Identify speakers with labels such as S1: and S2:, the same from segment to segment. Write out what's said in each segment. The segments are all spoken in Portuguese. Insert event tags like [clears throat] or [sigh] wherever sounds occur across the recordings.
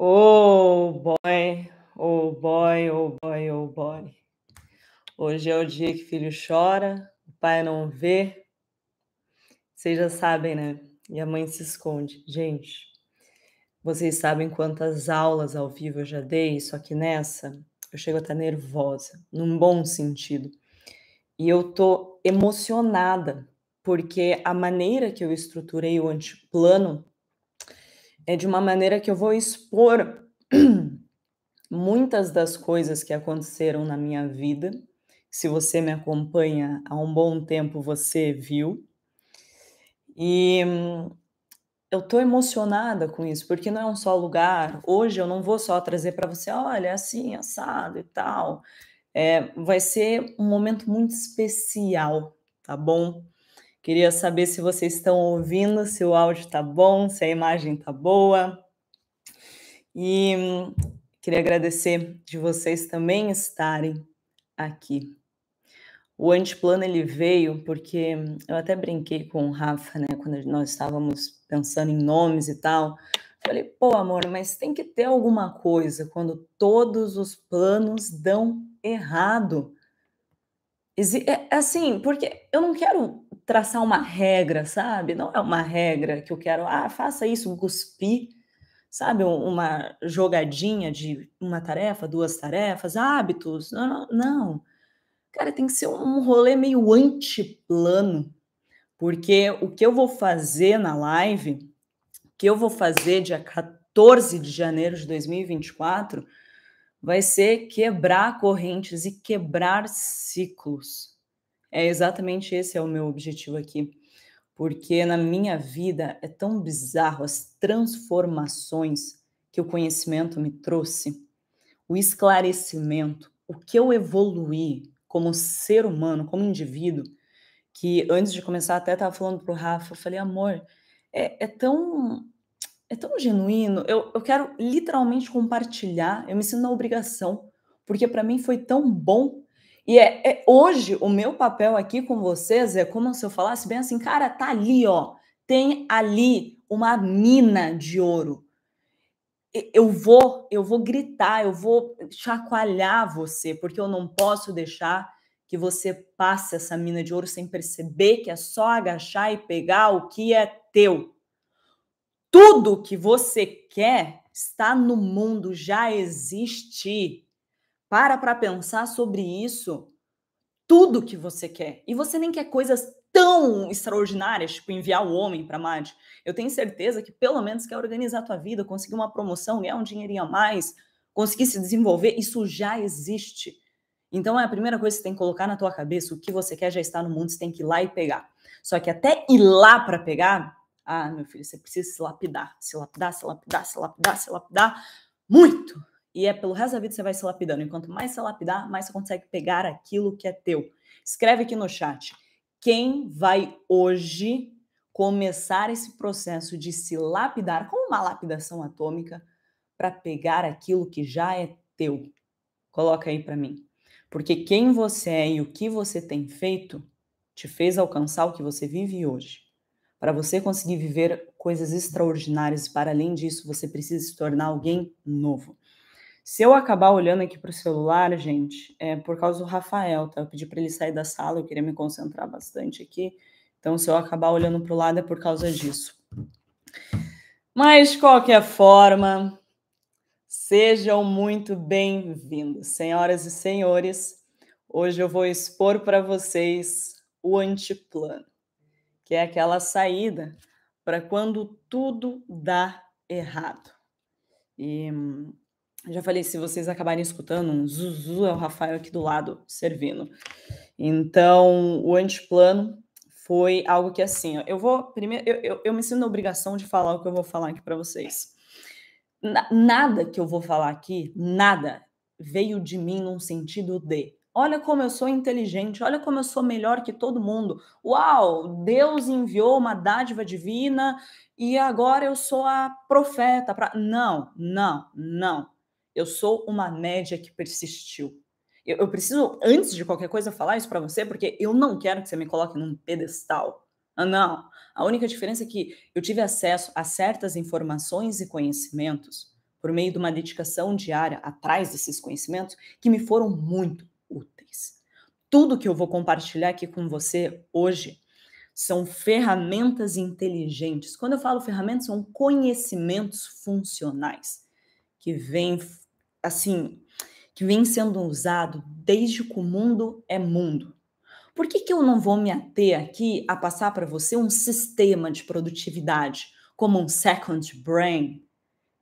S1: Oh boy, oh boy, oh boy, oh boy. Hoje é o dia que filho chora, o pai não vê. Vocês já sabem, né? E a mãe se esconde. Gente, vocês sabem quantas aulas ao vivo eu já dei, só que nessa eu chego a estar nervosa, num bom sentido. E eu tô emocionada, porque a maneira que eu estruturei o antiplano é de uma maneira que eu vou expor [clears throat] muitas das coisas que aconteceram na minha vida. Se você me acompanha há um bom tempo, você viu. E hum, eu tô emocionada com isso, porque não é um só lugar. Hoje eu não vou só trazer para você, olha, assim, assado e tal. É, vai ser um momento muito especial, tá bom? Queria saber se vocês estão ouvindo, se o áudio está bom, se a imagem está boa. E hum, queria agradecer de vocês também estarem aqui. O antiplano ele veio porque hum, eu até brinquei com o Rafa, né, quando nós estávamos pensando em nomes e tal. Falei, pô, amor, mas tem que ter alguma coisa quando todos os planos dão errado. É, é assim, porque eu não quero traçar uma uhum. regra, sabe? Não é uma regra que eu quero, ah, faça isso, cuspir, sabe? Uma jogadinha de uma tarefa, duas tarefas, hábitos. Não, não, não. Cara, tem que ser um rolê meio antiplano, porque o que eu vou fazer na live, o que eu vou fazer dia 14 de janeiro de 2024, vai ser quebrar correntes e quebrar ciclos é exatamente esse é o meu objetivo aqui, porque na minha vida é tão bizarro as transformações que o conhecimento me trouxe, o esclarecimento, o que eu evoluí como ser humano, como indivíduo, que antes de começar até estava falando para o Rafa, eu falei, amor, é, é tão é tão genuíno, eu, eu quero literalmente compartilhar, eu me sinto na obrigação, porque para mim foi tão bom e é, é, hoje o meu papel aqui com vocês é como se eu falasse bem assim, cara, tá ali, ó, tem ali uma mina de ouro. Eu vou, eu vou gritar, eu vou chacoalhar você, porque eu não posso deixar que você passe essa mina de ouro sem perceber que é só agachar e pegar o que é teu. Tudo que você quer está no mundo, já existe. Para para pensar sobre isso. Tudo que você quer. E você nem quer coisas tão extraordinárias, tipo enviar o homem para Marte. Eu tenho certeza que pelo menos quer organizar a tua vida, conseguir uma promoção, ganhar um dinheirinho a mais, conseguir se desenvolver, isso já existe. Então é a primeira coisa que você tem que colocar na tua cabeça, o que você quer já está no mundo, você tem que ir lá e pegar. Só que até ir lá para pegar, ah, meu filho, você precisa se lapidar, se lapidar, se lapidar, se lapidar, se lapidar muito. E é pelo resto da vida que você vai se lapidando. Enquanto mais você lapidar, mais você consegue pegar aquilo que é teu. Escreve aqui no chat. Quem vai hoje começar esse processo de se lapidar, como uma lapidação atômica, para pegar aquilo que já é teu? Coloca aí para mim. Porque quem você é e o que você tem feito te fez alcançar o que você vive hoje. Para você conseguir viver coisas extraordinárias e para além disso, você precisa se tornar alguém novo. Se eu acabar olhando aqui para o celular, gente, é por causa do Rafael, tá? Eu pedi para ele sair da sala, eu queria me concentrar bastante aqui. Então, se eu acabar olhando para o lado, é por causa disso. Mas, de qualquer forma, sejam muito bem-vindos, senhoras e senhores. Hoje eu vou expor para vocês o antiplano, que é aquela saída para quando tudo dá errado. E já falei, se vocês acabarem escutando, um zuzu é o Rafael aqui do lado, servindo. Então, o antiplano foi algo que, assim, ó, eu vou. Primeiro, eu, eu, eu me sinto na obrigação de falar o que eu vou falar aqui para vocês. Na, nada que eu vou falar aqui, nada, veio de mim num sentido de Olha como eu sou inteligente, olha como eu sou melhor que todo mundo. Uau, Deus enviou uma dádiva divina e agora eu sou a profeta. Pra... Não, não, não. Eu sou uma média que persistiu. Eu, eu preciso, antes de qualquer coisa, falar isso para você, porque eu não quero que você me coloque num pedestal. Ah, não. A única diferença é que eu tive acesso a certas informações e conhecimentos por meio de uma dedicação diária atrás desses conhecimentos que me foram muito úteis. Tudo que eu vou compartilhar aqui com você hoje são ferramentas inteligentes. Quando eu falo ferramentas, são conhecimentos funcionais que vêm assim, que vem sendo usado desde que o mundo é mundo. Por que, que eu não vou me ater aqui a passar para você um sistema de produtividade, como um second brain?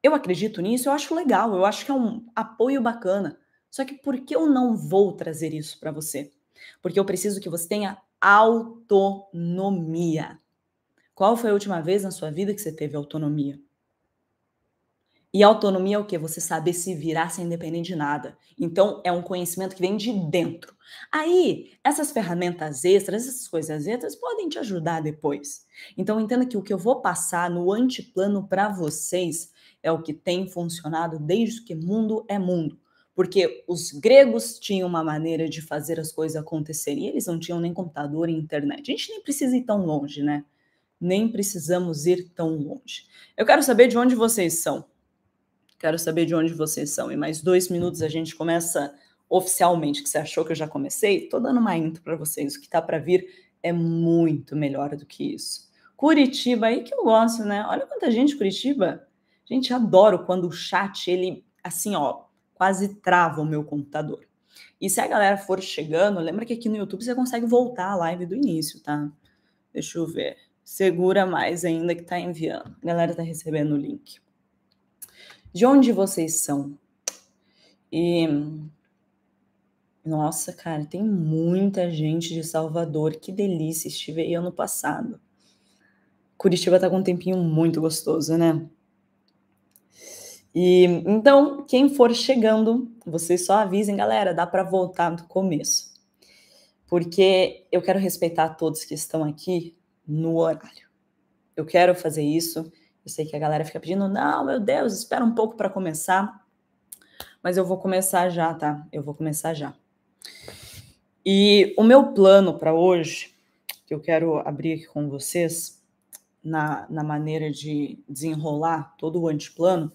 S1: Eu acredito nisso, eu acho legal, eu acho que é um apoio bacana. Só que por que eu não vou trazer isso para você? Porque eu preciso que você tenha autonomia. Qual foi a última vez na sua vida que você teve autonomia? E autonomia é o quê? Você saber se virar sem depender de nada. Então, é um conhecimento que vem de dentro. Aí, essas ferramentas extras, essas coisas extras, podem te ajudar depois. Então, entenda que o que eu vou passar no antiplano para vocês é o que tem funcionado desde que mundo é mundo. Porque os gregos tinham uma maneira de fazer as coisas acontecerem e eles não tinham nem computador e internet. A gente nem precisa ir tão longe, né? Nem precisamos ir tão longe. Eu quero saber de onde vocês são. Quero saber de onde vocês são. Em mais dois minutos a gente começa oficialmente, que você achou que eu já comecei. Estou dando uma intro para vocês. O que está para vir é muito melhor do que isso. Curitiba, aí que eu gosto, né? Olha quanta gente Curitiba. Gente, adoro quando o chat, ele, assim, ó, quase trava o meu computador. E se a galera for chegando, lembra que aqui no YouTube você consegue voltar a live do início, tá? Deixa eu ver. Segura mais ainda que tá enviando. A galera tá recebendo o link de onde vocês são. E nossa, cara, tem muita gente de Salvador. Que delícia, estive aí ano passado. Curitiba tá com um tempinho muito gostoso, né? E então, quem for chegando, vocês só avisem, galera, dá para voltar do começo. Porque eu quero respeitar todos que estão aqui no horário. Eu quero fazer isso eu sei que a galera fica pedindo, não, meu Deus, espera um pouco para começar. Mas eu vou começar já, tá? Eu vou começar já. E o meu plano para hoje, que eu quero abrir aqui com vocês, na, na maneira de desenrolar todo o antiplano,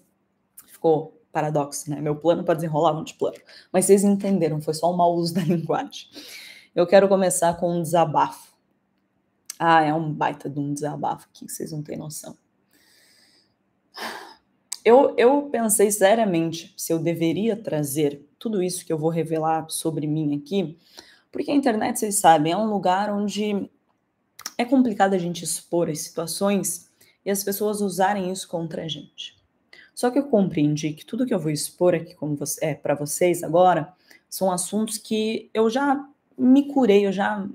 S1: ficou paradoxo, né? Meu plano para desenrolar o antiplano. Mas vocês entenderam, foi só um mau uso da linguagem. Eu quero começar com um desabafo. Ah, é um baita de um desabafo aqui, vocês não têm noção. Eu, eu pensei seriamente se eu deveria trazer tudo isso que eu vou revelar sobre mim aqui, porque a internet, vocês sabem, é um lugar onde é complicado a gente expor as situações e as pessoas usarem isso contra a gente. Só que eu compreendi que tudo que eu vou expor aqui como você, é, para vocês agora são assuntos que eu já me curei, eu já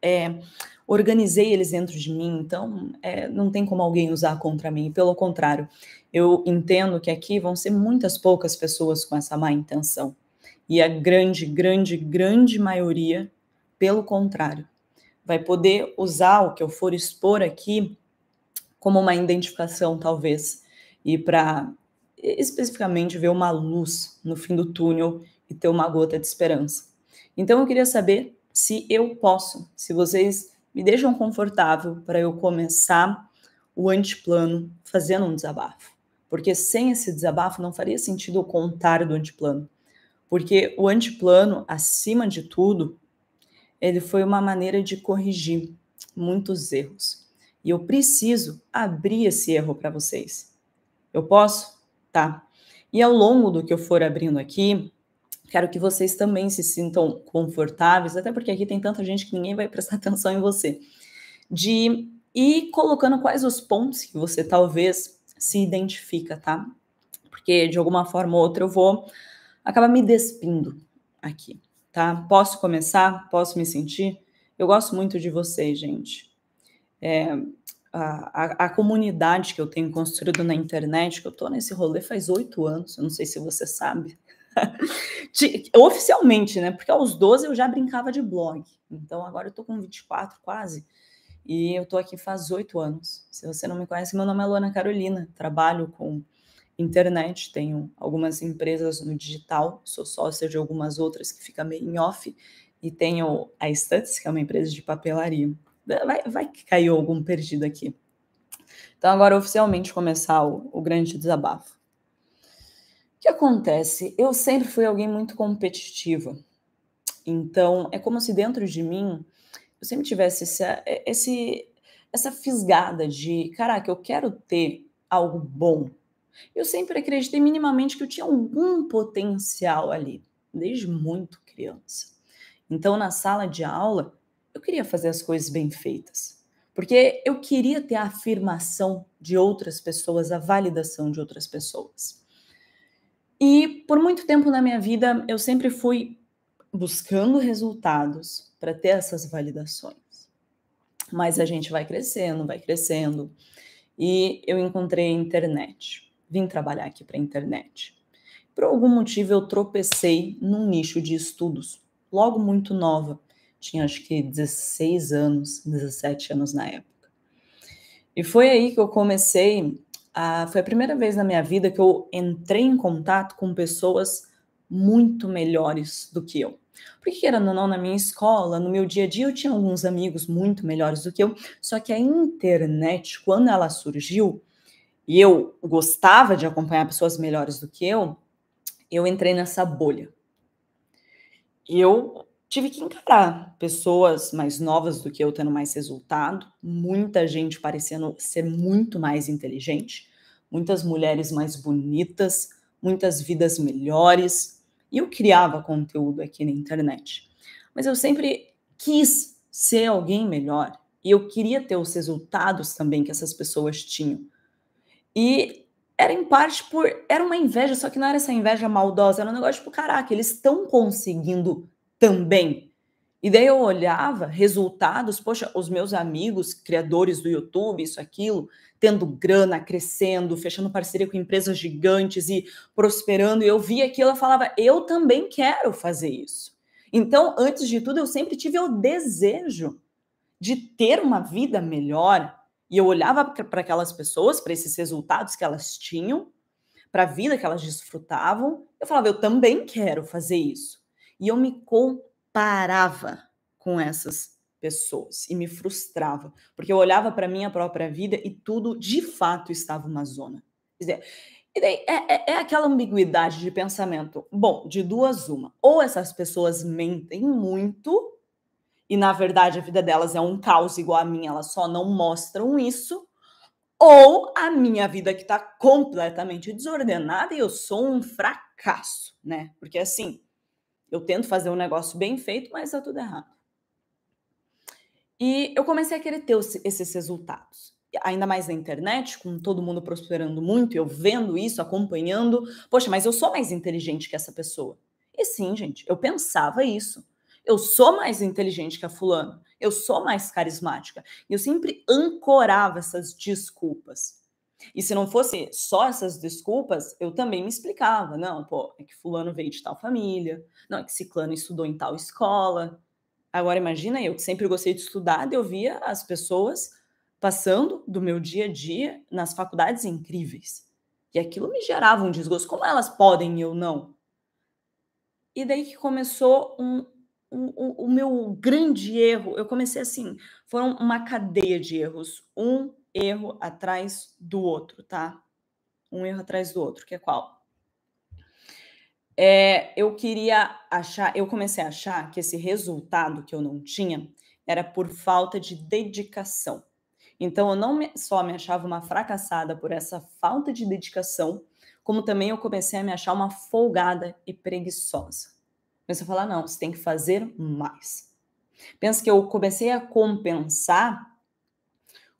S1: é, organizei eles dentro de mim, então é, não tem como alguém usar contra mim. Pelo contrário, eu entendo que aqui vão ser muitas poucas pessoas com essa má intenção. E a grande, grande, grande maioria, pelo contrário, vai poder usar o que eu for expor aqui como uma identificação, talvez, e para especificamente ver uma luz no fim do túnel e ter uma gota de esperança. Então eu queria saber se eu posso, se vocês me deixam confortável para eu começar o antiplano fazendo um desabafo. Porque sem esse desabafo não faria sentido eu contar do antiplano. Porque o antiplano, acima de tudo, ele foi uma maneira de corrigir muitos erros. E eu preciso abrir esse erro para vocês. Eu posso? Tá. E ao longo do que eu for abrindo aqui, Quero que vocês também se sintam confortáveis, até porque aqui tem tanta gente que ninguém vai prestar [laughs] atenção em você, de ir colocando quais os pontos que você talvez se identifica, tá? Porque de alguma forma ou outra eu vou acabar me despindo aqui, tá? Posso começar? Posso me sentir? Eu gosto muito de vocês, gente. É, a, a, a, comunidade que eu tenho construído na internet, que eu tô nesse rolê faz oito anos, eu não sei se você sabe. [laughs] Oficialmente, né? Porque aos 12 eu já brincava de blog. Então agora eu tô com 24 quase. E eu tô aqui faz oito anos. Se você não me conhece, meu nome é Luana Carolina. Trabalho com internet, tenho algumas empresas no digital, sou sócia de algumas outras que fica meio em off. E tenho a Stuts, que é uma empresa de papelaria. Vai, vai que caiu algum perdido aqui. Então agora oficialmente começar o, o grande desabafo. O que acontece? Eu sempre fui alguém muito competitiva. Então, é como se dentro de mim eu sempre tivesse esse, essa fisgada de: caraca, eu quero ter algo bom. Eu sempre acreditei minimamente que eu tinha algum potencial ali, desde muito criança. Então, na sala de aula, eu queria fazer as coisas bem feitas, porque eu queria ter a afirmação de outras pessoas, a validação de outras pessoas. E por muito tempo na minha vida eu sempre fui buscando resultados para ter essas validações. Mas a gente vai crescendo, vai crescendo. E eu encontrei a internet. Vim trabalhar aqui para a internet. Por algum motivo eu tropecei num nicho de estudos, logo muito nova. Tinha acho que 16 anos, 17 anos na época. E foi aí que eu comecei ah, foi a primeira vez na minha vida que eu entrei em contato com pessoas muito melhores do que eu. Porque, querendo ou não, na minha escola, no meu dia a dia, eu tinha alguns amigos muito melhores do que eu, só que a internet, quando ela surgiu, e eu gostava de acompanhar pessoas melhores do que eu, eu entrei nessa bolha. Eu tive que encarar pessoas mais novas do que eu tendo mais resultado, muita gente parecendo ser muito mais inteligente, muitas mulheres mais bonitas, muitas vidas melhores. E eu criava conteúdo aqui na internet. Mas eu sempre quis ser alguém melhor e eu queria ter os resultados também que essas pessoas tinham. E era em parte por era uma inveja, só que não era essa inveja maldosa, era um negócio tipo, caraca, eles estão conseguindo também. E daí eu olhava resultados, poxa, os meus amigos, criadores do YouTube, isso, aquilo, tendo grana, crescendo, fechando parceria com empresas gigantes e prosperando. E eu via aquilo e falava, eu também quero fazer isso. Então, antes de tudo, eu sempre tive o desejo de ter uma vida melhor. E eu olhava para aquelas pessoas, para esses resultados que elas tinham, para a vida que elas desfrutavam. Eu falava, eu também quero fazer isso. E eu me comparava com essas pessoas e me frustrava, porque eu olhava para minha própria vida e tudo de fato estava uma zona. Dizer, e daí é, é, é aquela ambiguidade de pensamento. Bom, de duas, uma. Ou essas pessoas mentem muito, e na verdade a vida delas é um caos igual a minha, elas só não mostram isso, ou a minha vida que está completamente desordenada e eu sou um fracasso, né? Porque assim, eu tento fazer um negócio bem feito, mas tá tudo errado. E eu comecei a querer ter esses resultados. Ainda mais na internet, com todo mundo prosperando muito, eu vendo isso, acompanhando. Poxa, mas eu sou mais inteligente que essa pessoa. E sim, gente, eu pensava isso. Eu sou mais inteligente que a fulano. Eu sou mais carismática. E eu sempre ancorava essas desculpas. E se não fosse só essas desculpas, eu também me explicava. Não, pô, é que fulano veio de tal família, não, é que ciclano estudou em tal escola. Agora imagina eu que sempre gostei de estudar, eu via as pessoas passando do meu dia a dia nas faculdades incríveis. E aquilo me gerava um desgosto. Como elas podem e eu não? E daí que começou um, o meu grande erro. Eu comecei assim, foram uma cadeia de erros, um erro atrás do outro, tá? Um erro atrás do outro, que é qual? É, eu queria achar, eu comecei a achar que esse resultado que eu não tinha era por falta de dedicação. Então, eu não só me achava uma fracassada por essa falta de dedicação, como também eu comecei a me achar uma folgada e preguiçosa. Comecei a ah, falar: não, você tem que fazer mais. Penso que eu comecei a compensar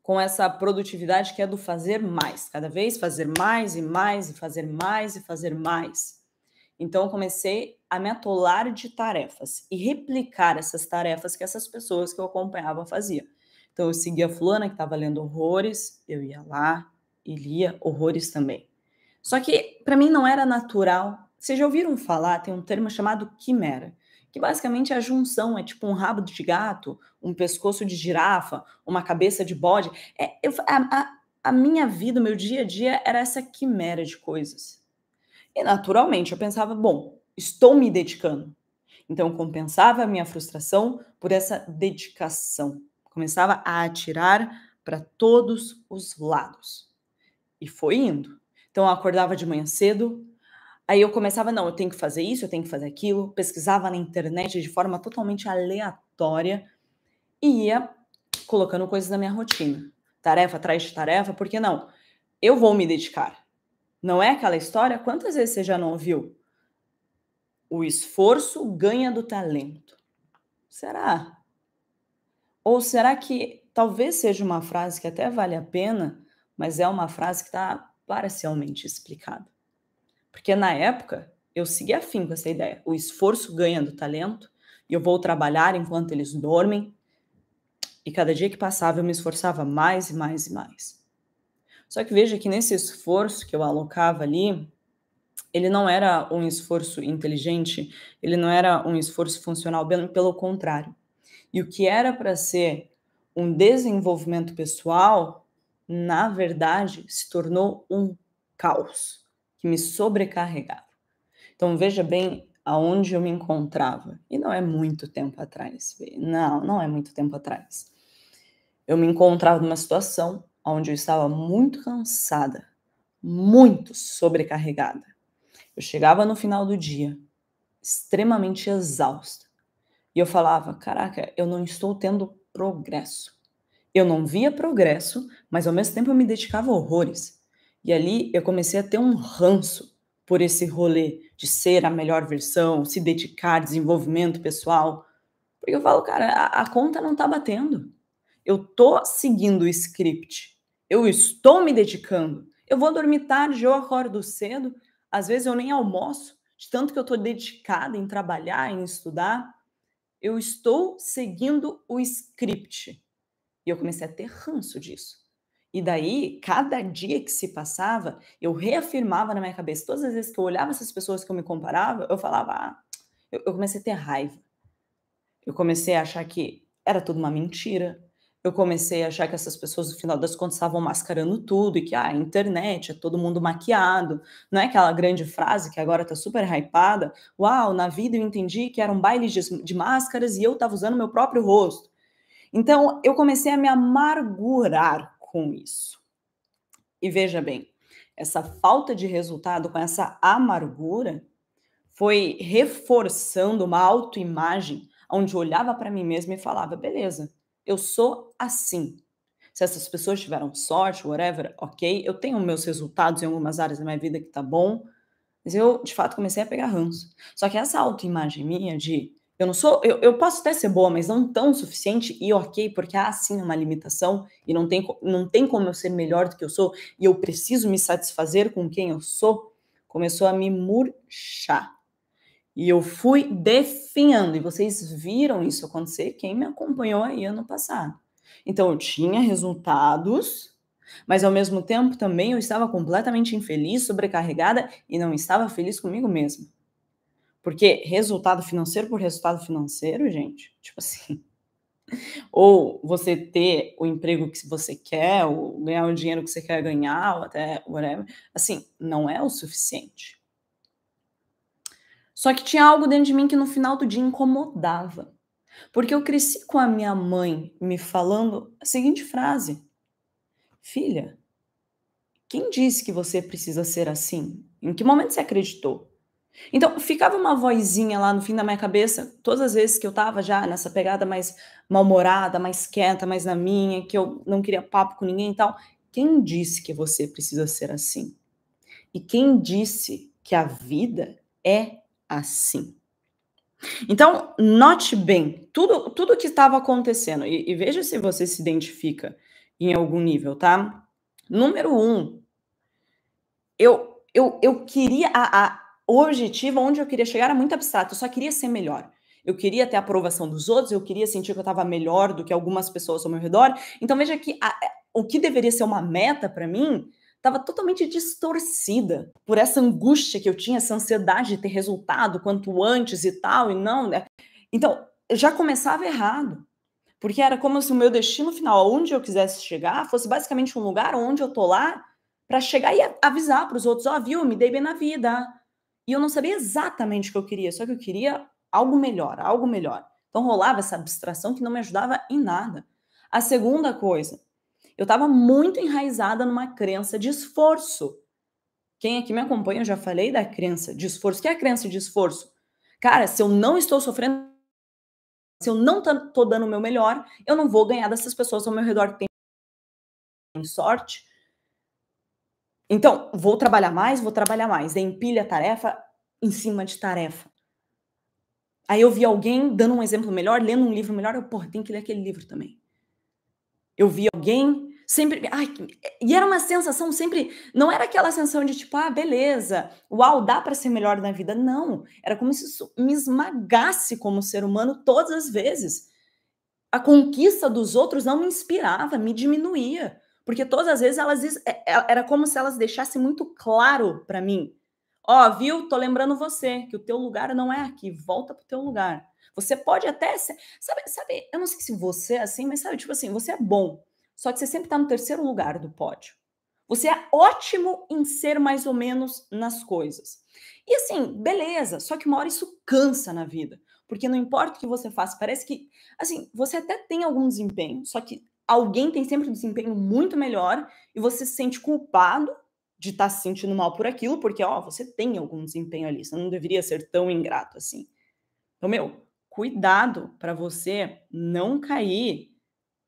S1: com essa produtividade que é do fazer mais, cada vez fazer mais e mais e fazer mais e fazer mais. Então comecei a me atolar de tarefas e replicar essas tarefas que essas pessoas que eu acompanhava faziam. Então eu seguia a fulana que estava lendo horrores, eu ia lá e lia horrores também. Só que para mim não era natural. Vocês já ouviram falar, tem um termo chamado quimera, que basicamente é a junção, é tipo um rabo de gato, um pescoço de girafa, uma cabeça de bode. É, eu, a, a, a minha vida, o meu dia a dia era essa quimera de coisas. E naturalmente eu pensava, bom, estou me dedicando. Então eu compensava a minha frustração por essa dedicação. Começava a atirar para todos os lados. E foi indo. Então eu acordava de manhã cedo, aí eu começava, não, eu tenho que fazer isso, eu tenho que fazer aquilo, pesquisava na internet de forma totalmente aleatória e ia colocando coisas na minha rotina. Tarefa atrás de tarefa, porque não? Eu vou me dedicar. Não é aquela história? Quantas vezes você já não ouviu? O esforço ganha do talento. Será? Ou será que talvez seja uma frase que até vale a pena, mas é uma frase que está parcialmente explicada? Porque na época eu segui afim com essa ideia. O esforço ganha do talento, e eu vou trabalhar enquanto eles dormem, e cada dia que passava eu me esforçava mais e mais e mais. Só que veja que nesse esforço que eu alocava ali, ele não era um esforço inteligente, ele não era um esforço funcional, pelo contrário. E o que era para ser um desenvolvimento pessoal, na verdade, se tornou um caos que me sobrecarregava. Então veja bem aonde eu me encontrava. E não é muito tempo atrás. Não, não é muito tempo atrás eu me encontrava numa situação onde eu estava muito cansada, muito sobrecarregada. Eu chegava no final do dia extremamente exausta e eu falava: Caraca, eu não estou tendo progresso. Eu não via progresso, mas ao mesmo tempo eu me dedicava a horrores. E ali eu comecei a ter um ranço por esse rolê de ser a melhor versão, se dedicar, desenvolvimento pessoal. Porque eu falo, cara, a, a conta não tá batendo eu tô seguindo o script, eu estou me dedicando. Eu vou dormir tarde, eu acordo cedo, às vezes eu nem almoço, de tanto que eu estou dedicada em trabalhar, em estudar. Eu estou seguindo o script. E eu comecei a ter ranço disso. E daí, cada dia que se passava, eu reafirmava na minha cabeça. Todas as vezes que eu olhava essas pessoas que eu me comparava, eu falava, ah, eu, eu comecei a ter raiva. Eu comecei a achar que era tudo uma mentira, eu comecei a achar que essas pessoas, no final das contas, estavam mascarando tudo e que ah, a internet é todo mundo maquiado. Não é aquela grande frase que agora está super hypada? Uau, na vida eu entendi que era um baile de, de máscaras e eu estava usando meu próprio rosto. Então, eu comecei a me amargurar com isso. E veja bem, essa falta de resultado com essa amargura foi reforçando uma autoimagem onde eu olhava para mim mesma e falava: beleza eu sou assim. Se essas pessoas tiveram sorte, whatever, ok. Eu tenho meus resultados em algumas áreas da minha vida que tá bom. Mas eu, de fato, comecei a pegar ranço. Só que essa autoimagem minha de eu não sou, eu, eu posso até ser boa, mas não tão suficiente e ok, porque há sim uma limitação e não tem, não tem como eu ser melhor do que eu sou e eu preciso me satisfazer com quem eu sou. Começou a me murchar. E eu fui definhando, e vocês viram isso acontecer, quem me acompanhou aí ano passado. Então eu tinha resultados, mas ao mesmo tempo também eu estava completamente infeliz, sobrecarregada e não estava feliz comigo mesma. Porque resultado financeiro por resultado financeiro, gente, tipo assim. [laughs] Ou você ter o emprego que você quer, ou ganhar o dinheiro que você quer ganhar, ou até whatever, assim, não é o suficiente. Só que tinha algo dentro de mim que no final do dia incomodava. Porque eu cresci com a minha mãe me falando a seguinte frase: Filha, quem disse que você precisa ser assim? Em que momento você acreditou? Então, ficava uma vozinha lá no fim da minha cabeça, todas as vezes que eu tava já nessa pegada mais mal-humorada, mais quieta, mais na minha, que eu não queria papo com ninguém e tal. Quem disse que você precisa ser assim? E quem disse que a vida é assim. Então, note bem tudo, tudo que estava acontecendo e, e veja se você se identifica em algum nível, tá? Número um, eu, eu, eu queria. A, a, o objetivo onde eu queria chegar era muito abstrato, eu só queria ser melhor. Eu queria ter a aprovação dos outros, eu queria sentir que eu estava melhor do que algumas pessoas ao meu redor. Então, veja que a, o que deveria ser uma meta para mim estava totalmente distorcida por essa angústia que eu tinha, essa ansiedade de ter resultado quanto antes e tal, e não, né? Então, eu já começava errado. Porque era como se o meu destino final, aonde eu quisesse chegar, fosse basicamente um lugar onde eu tô lá para chegar e avisar para os outros, ó, oh, viu, me dei bem na vida. E eu não sabia exatamente o que eu queria, só que eu queria algo melhor, algo melhor. Então rolava essa abstração que não me ajudava em nada. A segunda coisa, eu estava muito enraizada numa crença de esforço. Quem aqui me acompanha, eu já falei da crença de esforço. O que é a crença de esforço? Cara, se eu não estou sofrendo, se eu não estou dando o meu melhor, eu não vou ganhar dessas pessoas ao meu redor que têm sorte. Então, vou trabalhar mais, vou trabalhar mais. empilha tarefa em cima de tarefa. Aí eu vi alguém dando um exemplo melhor, lendo um livro melhor, eu, porra, tem que ler aquele livro também eu vi alguém, sempre. Ai, e era uma sensação sempre. Não era aquela sensação de tipo, ah, beleza, uau, dá para ser melhor na vida. Não. Era como se isso me esmagasse como ser humano todas as vezes. A conquista dos outros não me inspirava, me diminuía. Porque todas as vezes elas é, é, era como se elas deixassem muito claro para mim. Ó, oh, viu? Tô lembrando você que o teu lugar não é aqui, volta pro teu lugar. Você pode até. Ser, sabe, sabe, eu não sei se você é assim, mas sabe, tipo assim, você é bom. Só que você sempre está no terceiro lugar do pódio. Você é ótimo em ser mais ou menos nas coisas. E assim, beleza, só que uma hora isso cansa na vida. Porque não importa o que você faça, parece que, assim, você até tem algum desempenho, só que alguém tem sempre um desempenho muito melhor e você se sente culpado de estar tá se sentindo mal por aquilo, porque, ó, você tem algum desempenho ali, você não deveria ser tão ingrato assim. Então, meu, cuidado para você não cair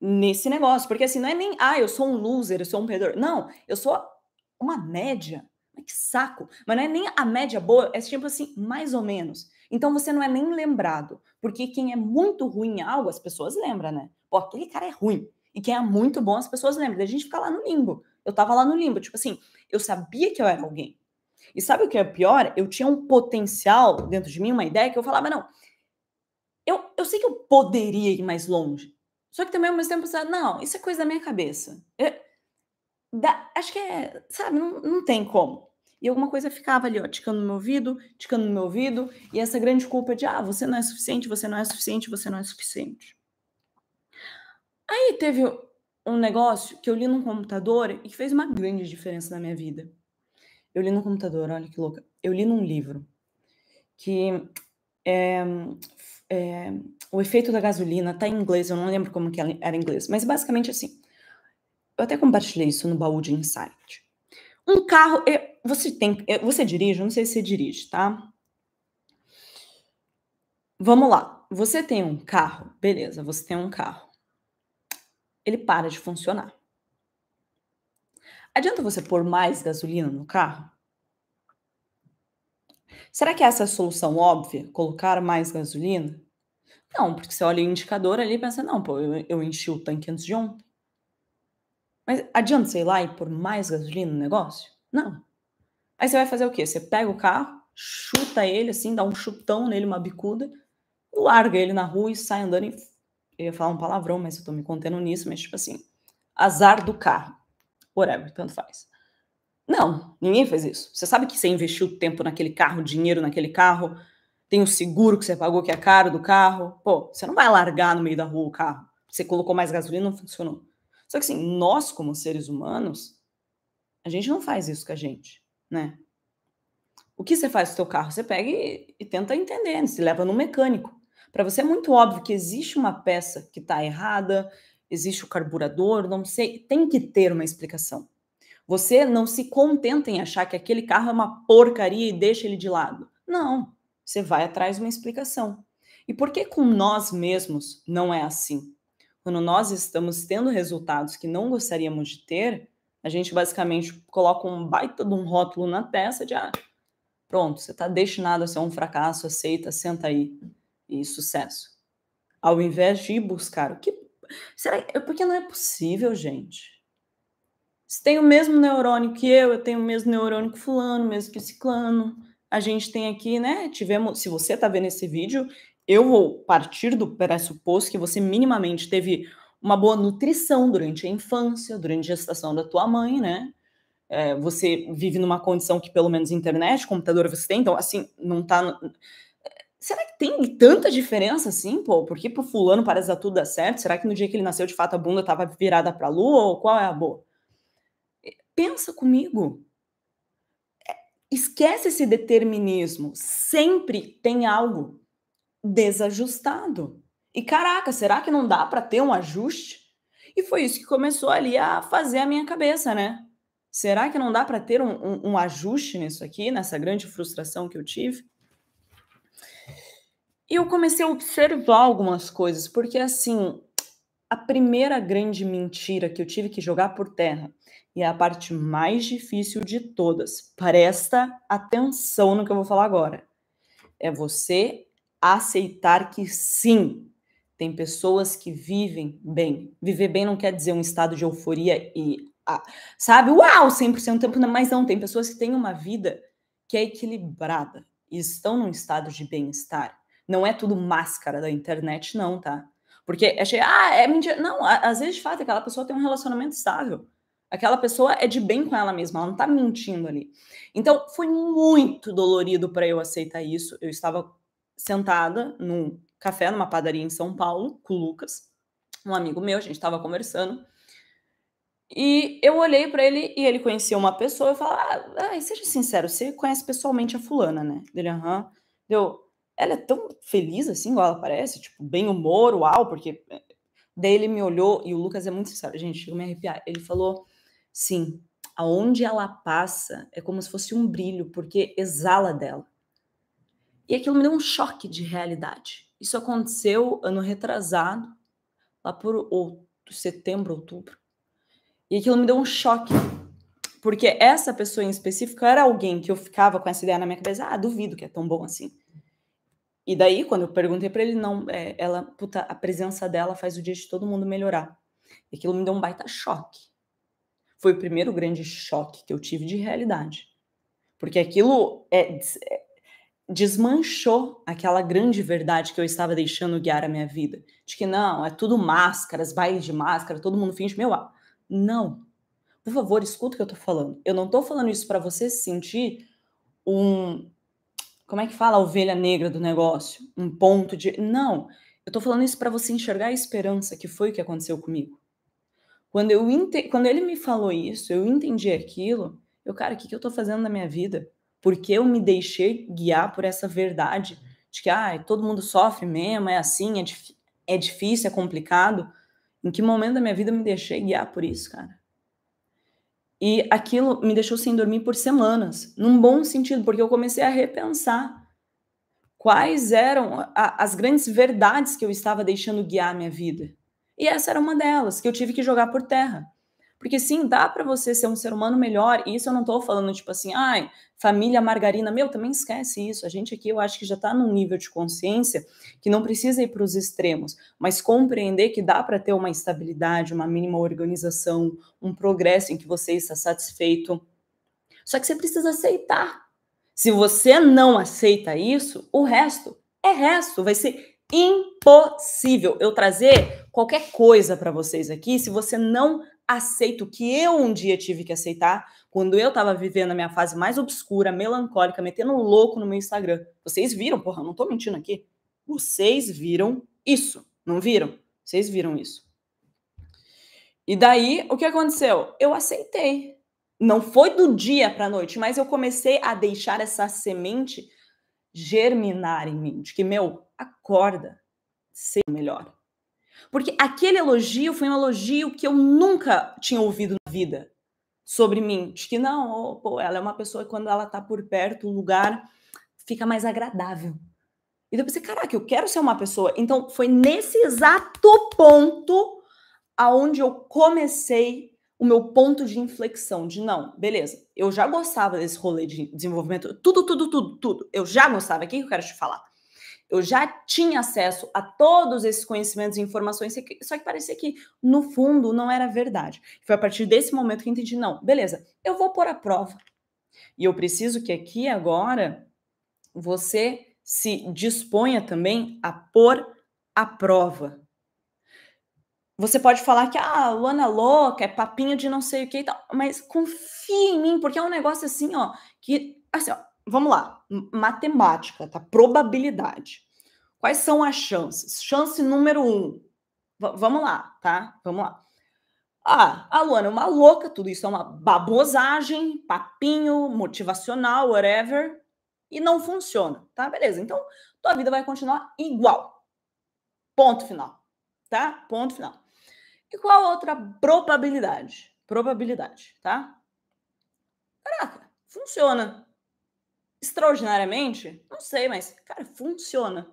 S1: nesse negócio. Porque assim, não é nem, ah, eu sou um loser, eu sou um perdedor. Não, eu sou uma média. Mas que saco. Mas não é nem a média boa, é tipo assim, mais ou menos. Então você não é nem lembrado. Porque quem é muito ruim em algo, as pessoas lembram, né? Pô, aquele cara é ruim. E quem é muito bom, as pessoas lembram. Daí a gente fica lá no limbo. Eu tava lá no limbo. Tipo assim, eu sabia que eu era alguém. E sabe o que é pior? Eu tinha um potencial dentro de mim, uma ideia que eu falava, não, eu, eu sei que eu poderia ir mais longe. Só que também ao mesmo tempo pensava não, isso é coisa da minha cabeça. Eu, é, da, acho que é, sabe, não, não tem como. E alguma coisa ficava ali, ó, ticando no meu ouvido, ticando no meu ouvido, e essa grande culpa de, ah, você não é suficiente, você não é suficiente, você não é suficiente. Aí teve um negócio que eu li num computador e que fez uma grande diferença na minha vida. Eu li no computador, olha que louca. Eu li num livro que é, é, o efeito da gasolina, tá em inglês, eu não lembro como que era em inglês, mas basicamente assim. Eu até compartilhei isso no baú de insight. Um carro, é, você tem, é, você dirige, não sei se você dirige, tá? Vamos lá. Você tem um carro, beleza, você tem um carro. Ele para de funcionar. Adianta você pôr mais gasolina no carro? Será que essa é a solução óbvia? Colocar mais gasolina? Não, porque você olha o indicador ali e pensa, não, pô, eu, eu enchi o tanque antes de ontem. Mas adianta você ir lá e pôr mais gasolina no negócio? Não. Aí você vai fazer o quê? Você pega o carro, chuta ele assim, dá um chutão nele, uma bicuda, larga ele na rua e sai andando. E... Eu ia falar um palavrão, mas eu tô me contendo nisso, mas tipo assim, azar do carro. Whatever, tanto faz. Não, ninguém fez isso. Você sabe que você investiu tempo naquele carro, dinheiro naquele carro, tem o seguro que você pagou que é caro do carro. Pô, você não vai largar no meio da rua o carro. Você colocou mais gasolina, não funcionou. Só que assim, nós como seres humanos, a gente não faz isso com a gente, né? O que você faz com o seu carro? Você pega e, e tenta entender, né? se leva no mecânico. Para você é muito óbvio que existe uma peça que está errada, existe o carburador, não sei, tem que ter uma explicação. Você não se contenta em achar que aquele carro é uma porcaria e deixa ele de lado. Não. Você vai atrás de uma explicação. E por que com nós mesmos não é assim? Quando nós estamos tendo resultados que não gostaríamos de ter, a gente basicamente coloca um baita de um rótulo na testa de ah, pronto, você está destinado a ser um fracasso, aceita, senta aí e sucesso. Ao invés de ir buscar o que. Será? Porque não é possível, gente se tem o mesmo neurônio que eu, eu tenho o mesmo neurônio que fulano, o mesmo que ciclano. A gente tem aqui, né? Tivemos, se você está vendo esse vídeo, eu vou partir do pressuposto que você minimamente teve uma boa nutrição durante a infância, durante a gestação da tua mãe, né? É, você vive numa condição que pelo menos internet, computador você tem, então assim, não tá. Será que tem tanta diferença assim, pô? Porque pro fulano parece dar tudo dar certo? Será que no dia que ele nasceu, de fato, a bunda tava virada pra lua? Ou qual é a boa? Pensa comigo. É, esquece esse determinismo. Sempre tem algo desajustado. E caraca, será que não dá para ter um ajuste? E foi isso que começou ali a fazer a minha cabeça, né? Será que não dá para ter um, um, um, ajuste nisso aqui, nessa grande frustração que eu tive? E eu comecei a observar algumas coisas, porque assim, a primeira grande mentira que eu tive que jogar por terra e é a parte mais difícil de todas. Presta atenção no que eu vou falar agora. É você aceitar que sim, tem pessoas que vivem bem. Viver bem não quer dizer um estado de euforia e, sabe, uau, 100% do tempo, mas não. Tem pessoas que têm uma vida que é equilibrada e estão num estado de bem-estar. Não é tudo máscara da internet, não, tá? Porque achei, é ah, é mentira. Não, às vezes, de fato, aquela pessoa tem um relacionamento estável. Aquela pessoa é de bem com ela mesma, ela não tá mentindo ali. Então, foi muito dolorido para eu aceitar isso. Eu estava sentada num café, numa padaria em São Paulo, com o Lucas, um amigo meu, a gente estava conversando. E eu olhei para ele e ele conhecia uma pessoa. Eu falei, ah, seja sincero, você conhece pessoalmente a fulana, né? Ele: aham. Uhum. Deu, ela é tão feliz assim, igual ela parece, tipo, bem humor, uau, porque. Daí ele me olhou e o Lucas é muito sincero, gente, eu me arrepiar. Ele falou, Sim, aonde ela passa é como se fosse um brilho, porque exala dela. E aquilo me deu um choque de realidade. Isso aconteceu ano retrasado, lá por outubro, setembro, outubro. E aquilo me deu um choque, porque essa pessoa em específico era alguém que eu ficava com essa ideia na minha cabeça, ah, duvido que é tão bom assim. E daí, quando eu perguntei para ele, não, é, ela, puta, a presença dela faz o dia de todo mundo melhorar. E aquilo me deu um baita choque. Foi o primeiro grande choque que eu tive de realidade. Porque aquilo é, é, desmanchou aquela grande verdade que eu estava deixando guiar a minha vida. De que não, é tudo máscaras, baile de máscara, todo mundo finge, meu, ah, não. Por favor, escuta o que eu tô falando. Eu não tô falando isso para você se sentir um como é que fala a ovelha negra do negócio? Um ponto de não. Eu tô falando isso para você enxergar a esperança, que foi o que aconteceu comigo. Quando, eu ente... Quando ele me falou isso, eu entendi aquilo, eu, cara, o que, que eu tô fazendo na minha vida? Porque eu me deixei guiar por essa verdade de que ah, todo mundo sofre mesmo, é assim, é, dif... é difícil, é complicado. Em que momento da minha vida eu me deixei guiar por isso, cara? E aquilo me deixou sem dormir por semanas, num bom sentido, porque eu comecei a repensar quais eram a, as grandes verdades que eu estava deixando guiar a minha vida. E essa era uma delas que eu tive que jogar por terra. Porque sim, dá para você ser um ser humano melhor, e isso eu não estou falando tipo assim, ai, família margarina, meu, também esquece isso. A gente aqui eu acho que já está num nível de consciência que não precisa ir para os extremos, mas compreender que dá para ter uma estabilidade, uma mínima organização, um progresso em que você está satisfeito. Só que você precisa aceitar. Se você não aceita isso, o resto é resto, vai ser impossível eu trazer qualquer coisa para vocês aqui se você não aceita o que eu um dia tive que aceitar quando eu estava vivendo a minha fase mais obscura, melancólica, metendo um louco no meu Instagram. Vocês viram, porra, não tô mentindo aqui. Vocês viram isso, não viram? Vocês viram isso. E daí, o que aconteceu? Eu aceitei. Não foi do dia para a noite, mas eu comecei a deixar essa semente germinar em mim, de que, meu, acorda, seja melhor. Porque aquele elogio foi um elogio que eu nunca tinha ouvido na vida sobre mim. De que não, oh, pô, ela é uma pessoa que quando ela tá por perto, o lugar fica mais agradável. E depois eu pensei, caraca, eu quero ser uma pessoa. Então foi nesse exato ponto aonde eu comecei o meu ponto de inflexão de não, beleza, eu já gostava desse rolê de desenvolvimento, tudo, tudo, tudo, tudo. Eu já gostava, aqui que eu quero te falar. Eu já tinha acesso a todos esses conhecimentos e informações, só que parecia que, no fundo, não era verdade. Foi a partir desse momento que eu entendi: não, beleza, eu vou pôr a prova. E eu preciso que aqui agora você se disponha também a pôr a prova. Você pode falar que ah, Luana é louca, é papinho de não sei o que e tal, mas confia em mim, porque é um negócio assim, ó, que assim, ó, vamos lá, matemática, tá? Probabilidade. Quais são as chances? Chance número um. V vamos lá, tá? Vamos lá. Ah, a Luana é uma louca, tudo isso é uma babosagem, papinho, motivacional, whatever, e não funciona, tá? Beleza, então tua vida vai continuar igual. Ponto final, tá? Ponto final. E qual a outra probabilidade? Probabilidade, tá? Caraca, funciona extraordinariamente? Não sei, mas, cara, funciona.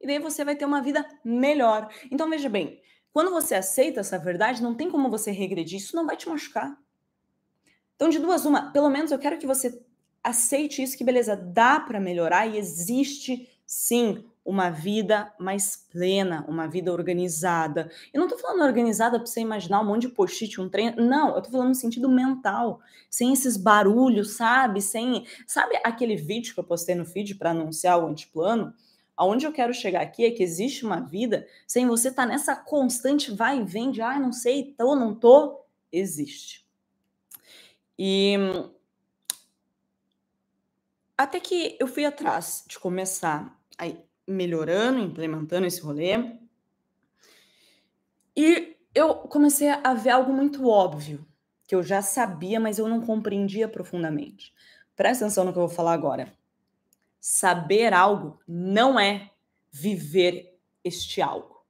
S1: E daí você vai ter uma vida melhor. Então, veja bem, quando você aceita essa verdade, não tem como você regredir, isso não vai te machucar. Então, de duas, uma, pelo menos eu quero que você aceite isso, que beleza, dá para melhorar e existe sim uma vida mais plena, uma vida organizada. Eu não estou falando organizada para você imaginar um monte de post-it, um treino. Não, eu estou falando no sentido mental, sem esses barulhos, sabe? Sem, sabe aquele vídeo que eu postei no feed para anunciar o antiplano? Aonde eu quero chegar aqui é que existe uma vida sem você estar tá nessa constante vai e vem de, ah, não sei, tô, não tô, existe. E até que eu fui atrás de começar aí, melhorando, implementando esse rolê. E eu comecei a ver algo muito óbvio, que eu já sabia, mas eu não compreendia profundamente. Presta atenção no que eu vou falar agora. Saber algo não é viver este algo.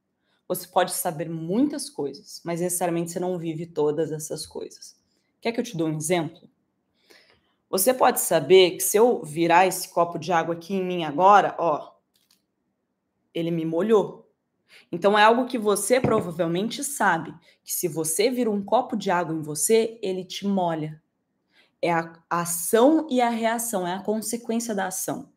S1: Você pode saber muitas coisas, mas necessariamente você não vive todas essas coisas. Quer que eu te dê um exemplo? Você pode saber que se eu virar esse copo de água aqui em mim agora, ó, ele me molhou. Então é algo que você provavelmente sabe, que se você vira um copo de água em você, ele te molha. É a ação e a reação, é a consequência da ação.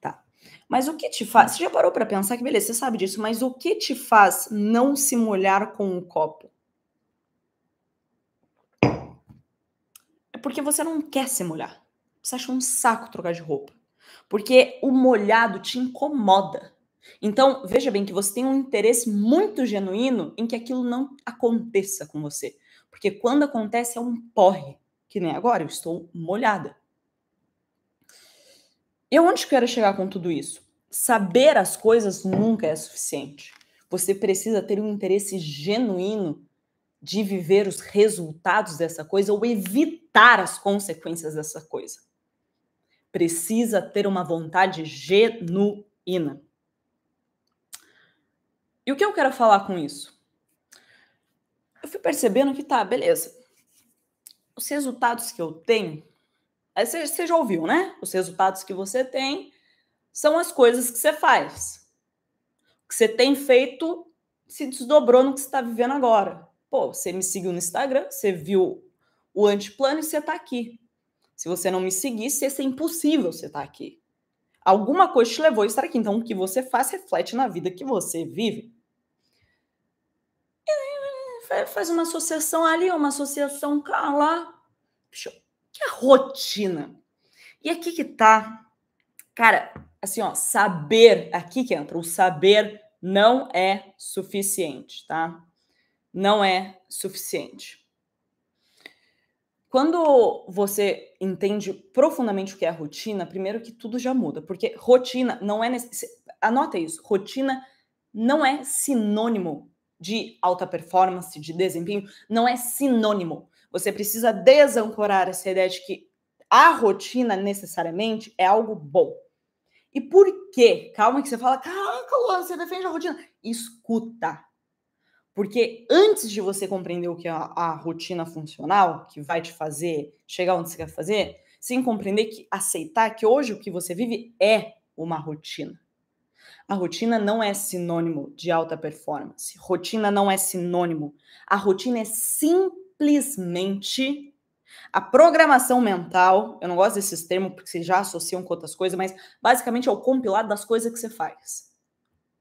S1: Tá. Mas o que te faz? Você já parou para pensar que beleza, você sabe disso, mas o que te faz não se molhar com o um copo? É porque você não quer se molhar. Você acha um saco trocar de roupa. Porque o molhado te incomoda. Então, veja bem que você tem um interesse muito genuíno em que aquilo não aconteça com você. Porque quando acontece é um porre, que nem agora, eu estou molhada. E onde quero chegar com tudo isso? Saber as coisas nunca é suficiente. Você precisa ter um interesse genuíno de viver os resultados dessa coisa ou evitar as consequências dessa coisa. Precisa ter uma vontade genuína. E o que eu quero falar com isso? Eu fui percebendo que tá, beleza. Os resultados que eu tenho. Aí você, você já ouviu, né? Os resultados que você tem são as coisas que você faz. O que você tem feito se desdobrou no que você está vivendo agora. Pô, você me seguiu no Instagram, você viu o antiplano e você está aqui. Se você não me seguisse, ia é ser impossível você estar tá aqui. Alguma coisa te levou a estar aqui. Então, o que você faz reflete na vida que você vive faz uma associação ali, uma associação cá, lá. Que é rotina. E aqui que tá, cara, assim, ó, saber, aqui que entra, o saber não é suficiente, tá? Não é suficiente. Quando você entende profundamente o que é rotina, primeiro que tudo já muda, porque rotina não é. Anota isso, rotina não é sinônimo de alta performance, de desempenho, não é sinônimo. Você precisa desancorar essa ideia de que a rotina necessariamente é algo bom. E por quê? Calma que você fala, caraca, Luan, você defende a rotina. Escuta. Porque antes de você compreender o que é a, a rotina funcional, que vai te fazer chegar onde você quer fazer, sem compreender que aceitar que hoje o que você vive é uma rotina. A rotina não é sinônimo de alta performance. Rotina não é sinônimo. A rotina é simplesmente a programação mental. Eu não gosto desses termos porque vocês já associam com outras coisas, mas basicamente é o compilado das coisas que você faz.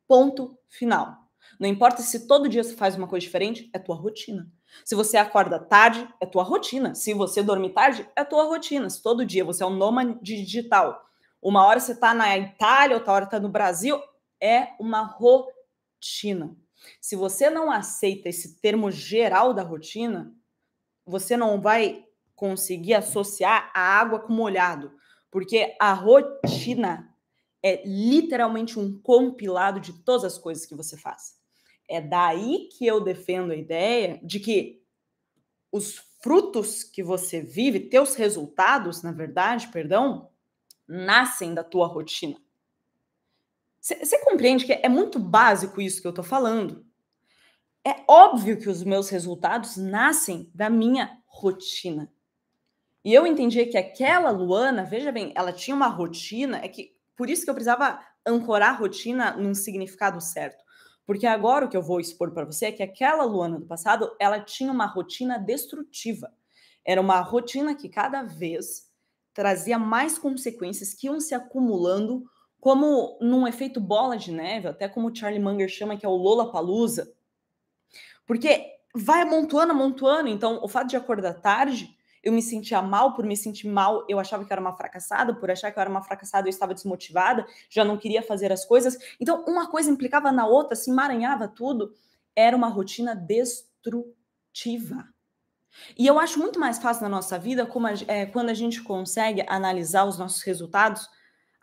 S1: Ponto final. Não importa se todo dia você faz uma coisa diferente, é tua rotina. Se você acorda tarde, é tua rotina. Se você dorme tarde, é tua rotina. Se todo dia você é um nômade digital, uma hora você está na Itália, outra hora está no Brasil, é uma rotina. Se você não aceita esse termo geral da rotina, você não vai conseguir associar a água com molhado, porque a rotina é literalmente um compilado de todas as coisas que você faz. É daí que eu defendo a ideia de que os frutos que você vive, teus resultados, na verdade, perdão, nascem da tua rotina. Você compreende que é muito básico isso que eu estou falando? É óbvio que os meus resultados nascem da minha rotina. E eu entendi que aquela Luana, veja bem, ela tinha uma rotina, é que por isso que eu precisava ancorar a rotina num significado certo. Porque agora o que eu vou expor para você é que aquela Luana do passado, ela tinha uma rotina destrutiva. Era uma rotina que cada vez trazia mais consequências que iam se acumulando como num efeito bola de neve, até como o Charlie Munger chama que é o Lola Palusa, porque vai amontoando, amontoando. Então, o fato de acordar tarde, eu me sentia mal por me sentir mal, eu achava que eu era uma fracassada, por achar que eu era uma fracassada, eu estava desmotivada, já não queria fazer as coisas. Então, uma coisa implicava na outra, se emaranhava tudo. Era uma rotina destrutiva. E eu acho muito mais fácil na nossa vida a, é, quando a gente consegue analisar os nossos resultados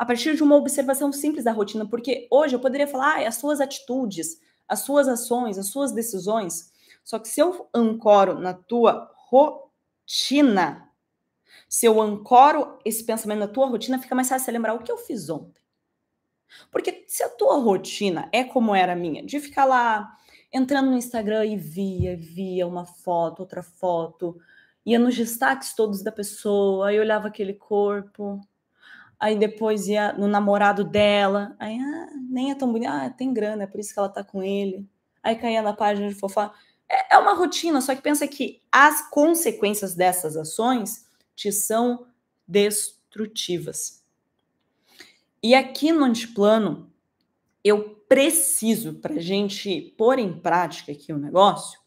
S1: a partir de uma observação simples da rotina, porque hoje eu poderia falar ah, as suas atitudes, as suas ações, as suas decisões. Só que se eu ancoro na tua rotina, se eu ancoro esse pensamento na tua rotina, fica mais fácil lembrar o que eu fiz ontem. Porque se a tua rotina é como era a minha, de ficar lá entrando no Instagram e via, via uma foto, outra foto, ia nos destaques todos da pessoa, aí olhava aquele corpo, aí depois ia no namorado dela, aí ah, nem é tão bonita, ah, tem grana, é por isso que ela tá com ele. Aí caía na página de fofá. É, é uma rotina, só que pensa que as consequências dessas ações te são destrutivas. E aqui no antiplano, eu preciso, para gente pôr em prática aqui o negócio,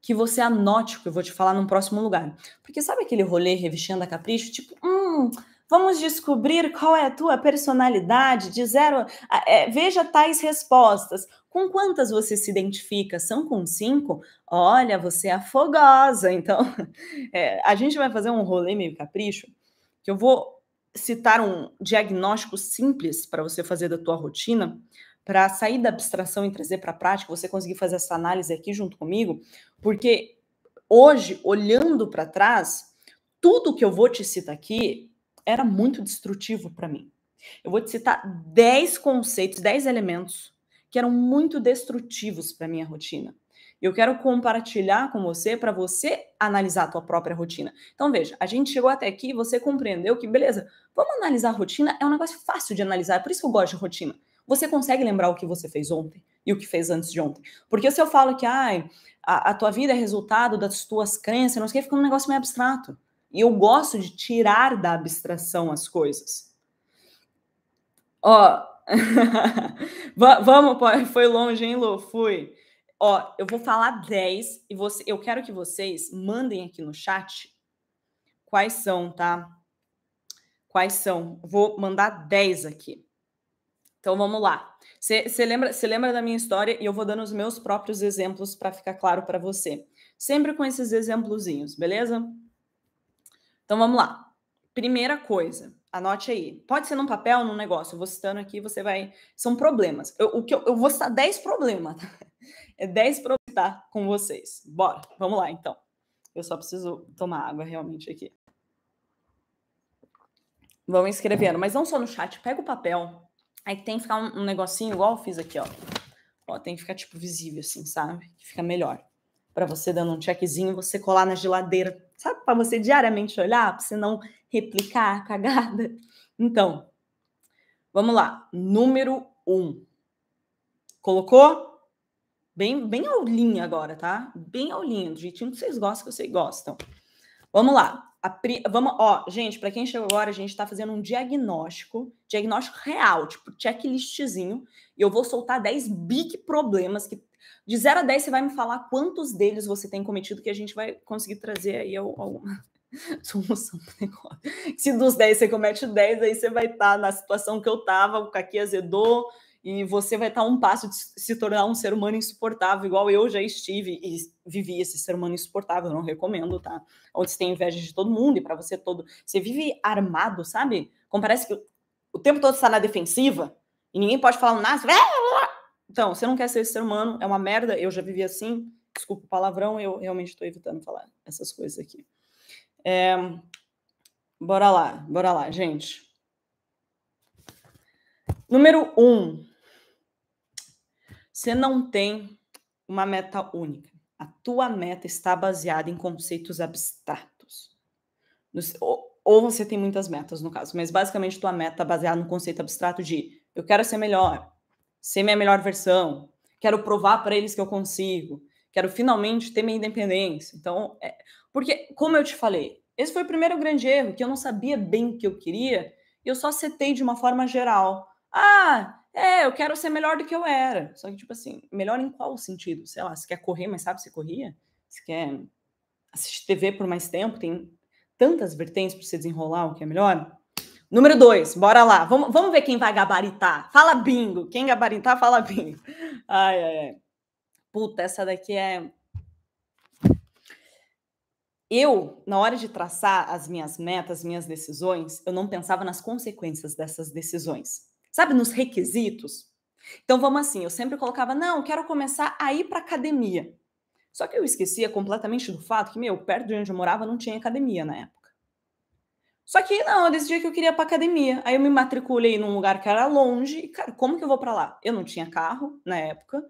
S1: que você anote o que eu vou te falar num próximo lugar. Porque sabe aquele rolê revestindo a capricho? Tipo, hum, Vamos descobrir qual é a tua personalidade de zero. é, veja tais respostas. Com quantas você se identifica? São com cinco? Olha, você é afogosa. Então, [laughs] é, a gente vai fazer um rolê meio capricho, que eu vou citar um diagnóstico simples para você fazer da tua rotina, para sair da abstração e trazer para a prática, você conseguir fazer essa análise aqui junto comigo, porque hoje, olhando para trás, tudo que eu vou te citar aqui era muito destrutivo para mim. Eu vou te citar 10 conceitos, 10 elementos que eram muito destrutivos para minha rotina. Eu quero compartilhar com você para você analisar a tua própria rotina. Então veja, a gente chegou até aqui, você compreendeu que beleza? Vamos analisar a rotina, é um negócio fácil de analisar, é por isso que eu gosto de rotina. Você consegue lembrar o que você fez ontem e o que fez antes de ontem? Porque se eu falo que ai, a, a tua vida é resultado das tuas crenças, não sei o que, fica um negócio meio abstrato. E eu gosto de tirar da abstração as coisas. Ó, [laughs] vamos, [laughs] foi longe, hein, Lu? Fui. Ó, eu vou falar 10 e você, eu quero que vocês mandem aqui no chat quais são, tá? Quais são? Vou mandar 10 aqui. Então vamos lá. Você lembra, lembra da minha história e eu vou dando os meus próprios exemplos para ficar claro para você. Sempre com esses exemplozinhos, beleza? Então vamos lá. Primeira coisa, anote aí. Pode ser num papel, num negócio. Eu vou citando aqui, você vai. São problemas. Eu, o que eu, eu vou citar 10 tá? [laughs] é problemas. Tá? É 10 problemas tá, com vocês. Bora, vamos lá então. Eu só preciso tomar água realmente aqui. Vão escrevendo, mas não só no chat, pega o papel. Aí tem que ficar um, um negocinho igual eu fiz aqui, ó. Ó, tem que ficar tipo visível assim, sabe? Que fica melhor. Para você dando um checkzinho, você colar na geladeira sabe, para você diariamente olhar, para você não replicar a cagada. Então, vamos lá. Número um. Colocou? Bem, bem aulinha agora, tá? Bem aulinha, do jeitinho que vocês gostam, que vocês gostam. Vamos lá. Pri... Vamos, ó, gente, para quem chegou agora, a gente está fazendo um diagnóstico, diagnóstico real, tipo checklistzinho, e eu vou soltar 10 big problemas que de 0 a 10 você vai me falar quantos deles você tem cometido que a gente vai conseguir trazer aí alguma [laughs] solução pro negócio. Se dos 10 você comete 10, aí você vai estar tá na situação que eu tava, o Kaki azedou, e você vai estar um passo de se tornar um ser humano insuportável, igual eu já estive e vivi esse ser humano insuportável, não recomendo, tá? Onde você tem inveja de todo mundo e para você todo. Você vive armado, sabe? Como parece que o tempo todo está na defensiva e ninguém pode falar um nada. Ah, então, você não quer ser esse ser humano, é uma merda, eu já vivi assim. Desculpa o palavrão, eu realmente estou evitando falar essas coisas aqui. É... Bora lá, bora lá, gente. Número um, você não tem uma meta única. A tua meta está baseada em conceitos abstratos. Ou você tem muitas metas, no caso, mas basicamente tua meta é baseada no conceito abstrato de eu quero ser melhor, ser minha melhor versão, quero provar para eles que eu consigo, quero finalmente ter minha independência. Então, é... porque, como eu te falei, esse foi o primeiro grande erro, que eu não sabia bem o que eu queria, e eu só setei de uma forma geral. Ah, é, eu quero ser melhor do que eu era. Só que, tipo assim, melhor em qual sentido? Sei lá, você quer correr, mas sabe se corria? Você quer assistir TV por mais tempo? Tem tantas vertentes para você desenrolar o que é melhor. Número dois, bora lá. Vamos, vamos ver quem vai gabaritar. Fala bingo. Quem gabaritar, fala bingo. Ai, ai, ai. Puta, essa daqui é. Eu, na hora de traçar as minhas metas, minhas decisões, eu não pensava nas consequências dessas decisões sabe, nos requisitos. Então vamos assim, eu sempre colocava, não, quero começar a ir para academia. Só que eu esquecia completamente do fato que, meu, perto de onde eu morava não tinha academia na época. Só que não, eu decidi que eu queria ir para academia. Aí eu me matriculei num lugar que era longe, e, cara, como que eu vou para lá? Eu não tinha carro na época.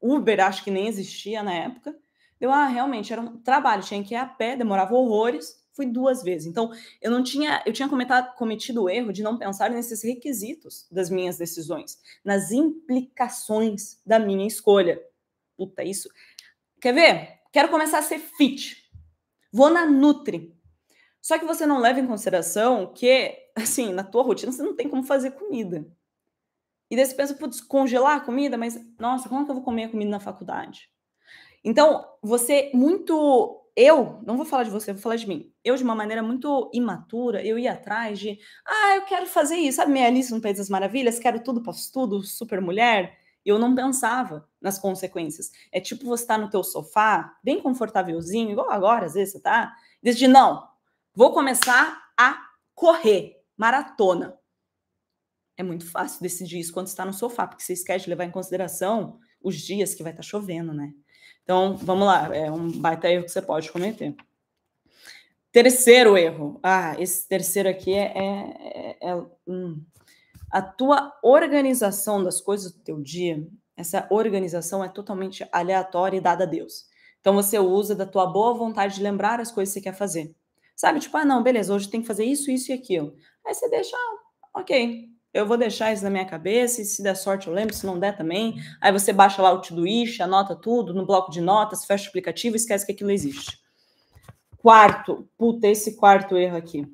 S1: Uber acho que nem existia na época. eu ah, realmente, era um trabalho, tinha que ir a pé, demorava horrores fui duas vezes. Então, eu não tinha, eu tinha cometido o erro de não pensar nesses requisitos das minhas decisões, nas implicações da minha escolha. Puta, isso. Quer ver? Quero começar a ser fit. Vou na Nutri. Só que você não leva em consideração que, assim, na tua rotina você não tem como fazer comida. E daí você pensa, putz, congelar a comida, mas nossa, como é que eu vou comer a comida na faculdade? Então, você muito eu, não vou falar de você, vou falar de mim. Eu, de uma maneira muito imatura, eu ia atrás de, ah, eu quero fazer isso, sabe, minha Alice no País das Maravilhas, quero tudo, posso tudo, super mulher. Eu não pensava nas consequências. É tipo você estar tá no teu sofá, bem confortávelzinho, igual agora, às vezes você tá, e diz de, não, vou começar a correr, maratona. É muito fácil decidir isso quando está no sofá, porque você esquece de levar em consideração os dias que vai estar tá chovendo, né? Então, vamos lá, é um baita erro que você pode cometer. Terceiro erro. Ah, esse terceiro aqui é, é. é, é hum. A tua organização das coisas do teu dia, essa organização é totalmente aleatória e dada a Deus. Então você usa da tua boa vontade de lembrar as coisas que você quer fazer. Sabe, tipo, ah, não, beleza, hoje tem que fazer isso, isso e aquilo. Aí você deixa, ok eu vou deixar isso na minha cabeça, e se der sorte eu lembro, se não der também. Aí você baixa lá o Todoist, anota tudo no bloco de notas, fecha o aplicativo, esquece que aquilo existe. Quarto, puta, esse quarto erro aqui.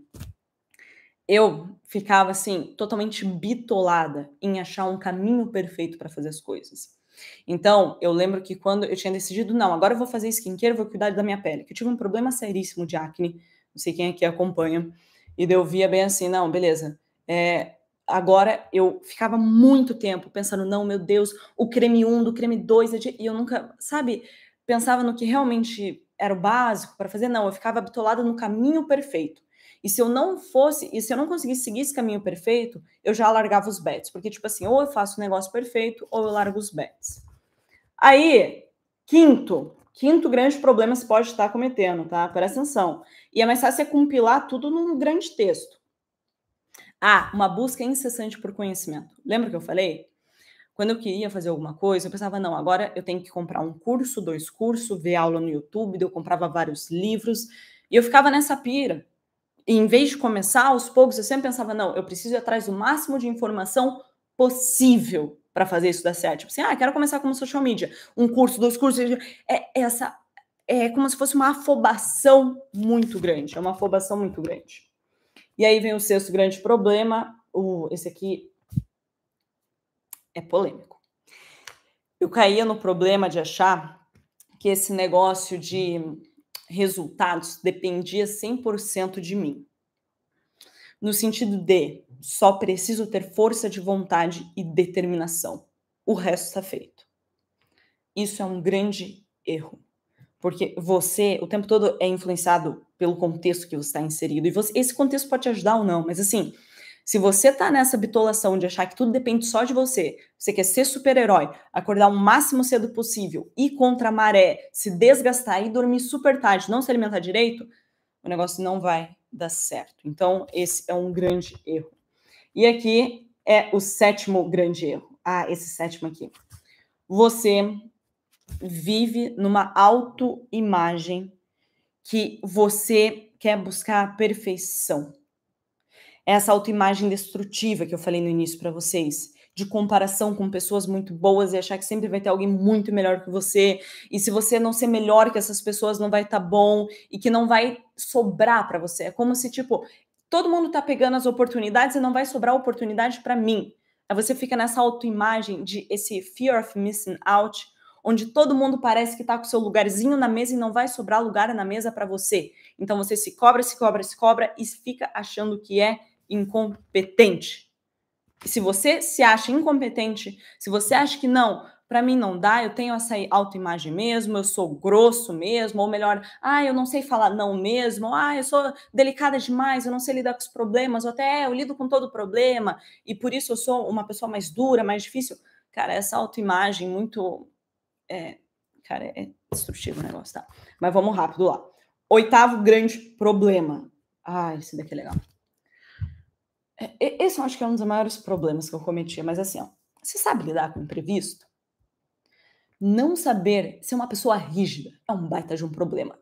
S1: Eu ficava assim, totalmente bitolada em achar um caminho perfeito para fazer as coisas. Então, eu lembro que quando eu tinha decidido, não, agora eu vou fazer skincare, vou cuidar da minha pele, que eu tive um problema seríssimo de acne, não sei quem aqui acompanha, e eu via bem assim, não, beleza, é, agora eu ficava muito tempo pensando, não, meu Deus, o creme 1 do creme 2, e eu nunca, sabe, pensava no que realmente era o básico para fazer, não, eu ficava bitolada no caminho perfeito. E se eu não fosse, e se eu não conseguisse seguir esse caminho perfeito, eu já largava os bets, porque tipo assim, ou eu faço o negócio perfeito ou eu largo os bets. Aí, quinto, quinto grande problema você pode estar cometendo, tá? Presta atenção. E é mais fácil você compilar tudo num grande texto. Ah, uma busca incessante por conhecimento. Lembra que eu falei? Quando eu queria fazer alguma coisa, eu pensava, não, agora eu tenho que comprar um curso, dois cursos, ver aula no YouTube, eu comprava vários livros, e eu ficava nessa pira. E em vez de começar aos poucos, eu sempre pensava, não, eu preciso ir atrás do máximo de informação possível para fazer isso dar certo. Tipo assim, ah, quero começar como social media, um curso, dois cursos. É, é essa é como se fosse uma afobação muito grande, é uma afobação muito grande. E aí vem o sexto grande problema, o, esse aqui é polêmico. Eu caía no problema de achar que esse negócio de resultados dependia 100% de mim. No sentido de só preciso ter força de vontade e determinação. O resto está feito. Isso é um grande erro. Porque você, o tempo todo, é influenciado pelo contexto que você está inserido. E você, esse contexto pode te ajudar ou não, mas assim, se você está nessa bitolação de achar que tudo depende só de você, você quer ser super-herói, acordar o máximo cedo possível, ir contra a maré, se desgastar e dormir super tarde, não se alimentar direito, o negócio não vai dar certo. Então, esse é um grande erro. E aqui é o sétimo grande erro. Ah, esse sétimo aqui. Você vive numa autoimagem que você quer buscar a perfeição. Essa autoimagem destrutiva que eu falei no início para vocês, de comparação com pessoas muito boas e achar que sempre vai ter alguém muito melhor que você, e se você não ser melhor que essas pessoas não vai estar tá bom e que não vai sobrar para você. É como se tipo, todo mundo tá pegando as oportunidades e não vai sobrar oportunidade para mim. Aí você fica nessa autoimagem de esse fear of missing out onde todo mundo parece que está com seu lugarzinho na mesa e não vai sobrar lugar na mesa para você. Então você se cobra, se cobra, se cobra e fica achando que é incompetente. E se você se acha incompetente, se você acha que não, para mim não dá, eu tenho essa autoimagem mesmo, eu sou grosso mesmo, ou melhor, ah, eu não sei falar não mesmo, ah, eu sou delicada demais, eu não sei lidar com os problemas, ou até é, eu lido com todo problema, e por isso eu sou uma pessoa mais dura, mais difícil. Cara, essa autoimagem muito é, cara, é destrutivo o negócio, tá? Mas vamos rápido lá. Oitavo grande problema. Ah, esse daqui é legal. É, esse eu acho que é um dos maiores problemas que eu cometi, mas assim, ó, você sabe lidar com imprevisto? Não saber ser uma pessoa rígida é um baita de um problema.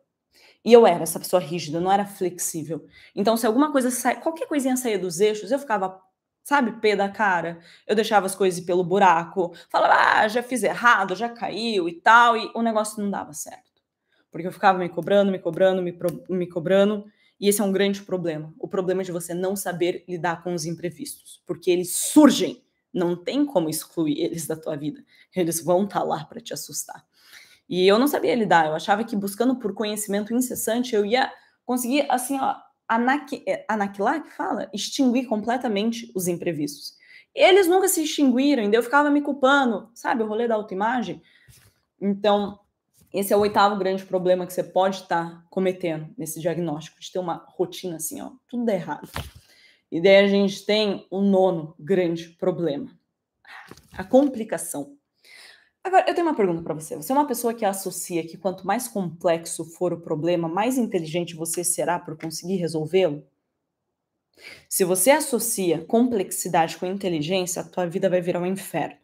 S1: E eu era essa pessoa rígida, não era flexível. Então, se alguma coisa sai, qualquer coisinha saía dos eixos, eu ficava sabe, pé da cara. Eu deixava as coisas pelo buraco, falava, ah, já fiz errado, já caiu e tal, e o negócio não dava certo. Porque eu ficava me cobrando, me cobrando, me, me cobrando, e esse é um grande problema. O problema é de você não saber lidar com os imprevistos, porque eles surgem, não tem como excluir eles da tua vida. Eles vão estar tá lá para te assustar. E eu não sabia lidar, eu achava que buscando por conhecimento incessante eu ia conseguir assim, ó, anaqui, é, anaquilar, que fala? Extinguir completamente os imprevistos. Eles nunca se extinguiram, ainda eu ficava me culpando, sabe? O rolê da autoimagem. Então, esse é o oitavo grande problema que você pode estar tá cometendo nesse diagnóstico, de ter uma rotina assim, ó, tudo errado. E daí a gente tem o nono grande problema, a complicação. Agora, eu tenho uma pergunta para você. Você é uma pessoa que associa que quanto mais complexo for o problema, mais inteligente você será por conseguir resolvê-lo? Se você associa complexidade com inteligência, a tua vida vai virar um inferno.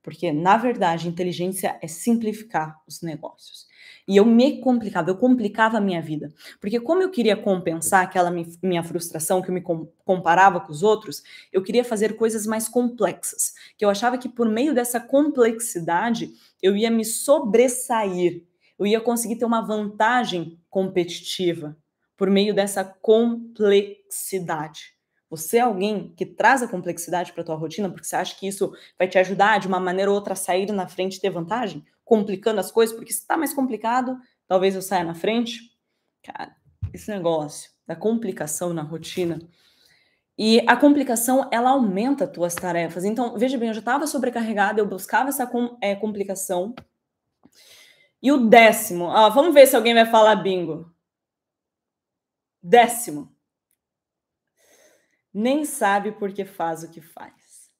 S1: Porque, na verdade, inteligência é simplificar os negócios. E eu me complicava, eu complicava a minha vida. Porque como eu queria compensar aquela minha frustração que eu me comparava com os outros, eu queria fazer coisas mais complexas. Que eu achava que por meio dessa complexidade eu ia me sobressair, eu ia conseguir ter uma vantagem competitiva por meio dessa complexidade. Você é alguém que traz a complexidade para a tua rotina porque você acha que isso vai te ajudar de uma maneira ou outra a sair na frente e ter vantagem? complicando as coisas, porque se tá mais complicado, talvez eu saia na frente. Cara, esse negócio da complicação na rotina. E a complicação, ela aumenta as tuas tarefas. Então, veja bem, eu já estava sobrecarregada, eu buscava essa com, é, complicação. E o décimo, ah, vamos ver se alguém vai falar bingo. Décimo. Nem sabe por que faz o que faz.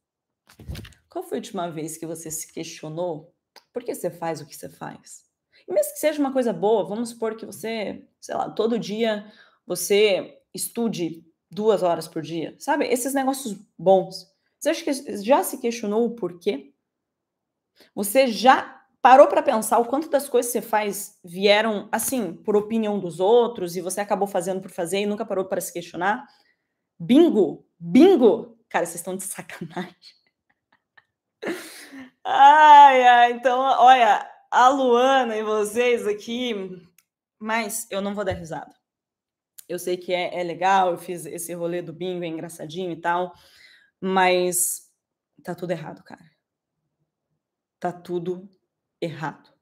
S1: Qual foi a última vez que você se questionou por que você faz o que você faz? E mesmo que seja uma coisa boa, vamos supor que você, sei lá, todo dia você estude duas horas por dia, sabe? Esses negócios bons. Você acha que já se questionou o porquê? Você já parou para pensar o quanto das coisas que você faz vieram assim por opinião dos outros e você acabou fazendo por fazer e nunca parou para se questionar? Bingo, bingo, cara, vocês estão de sacanagem. [laughs] Ai, ai, então, olha, a Luana e vocês aqui, mas eu não vou dar risada. Eu sei que é, é legal, eu fiz esse rolê do bingo, é engraçadinho e tal, mas tá tudo errado, cara. Tá tudo errado.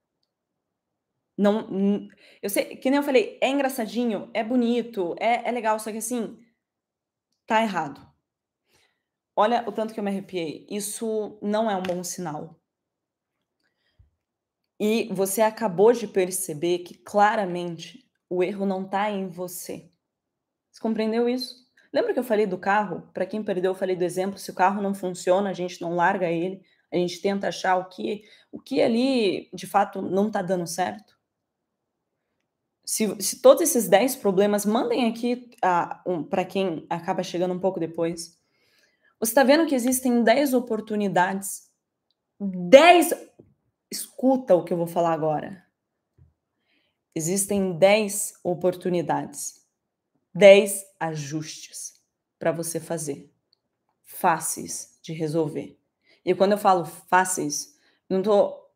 S1: Não, eu sei, que nem eu falei, é engraçadinho, é bonito, é, é legal, só que assim, tá errado. Olha o tanto que eu me arrepiei. Isso não é um bom sinal. E você acabou de perceber que claramente o erro não está em você. Você compreendeu isso? Lembra que eu falei do carro? Para quem perdeu, eu falei do exemplo: se o carro não funciona, a gente não larga ele, a gente tenta achar o que, o que ali de fato não está dando certo. Se, se, todos esses 10 problemas, mandem aqui ah, um, para quem acaba chegando um pouco depois. Você está vendo que existem 10 oportunidades. 10. Escuta o que eu vou falar agora. Existem 10 oportunidades, 10 ajustes para você fazer, fáceis de resolver. E quando eu falo fáceis, não tô.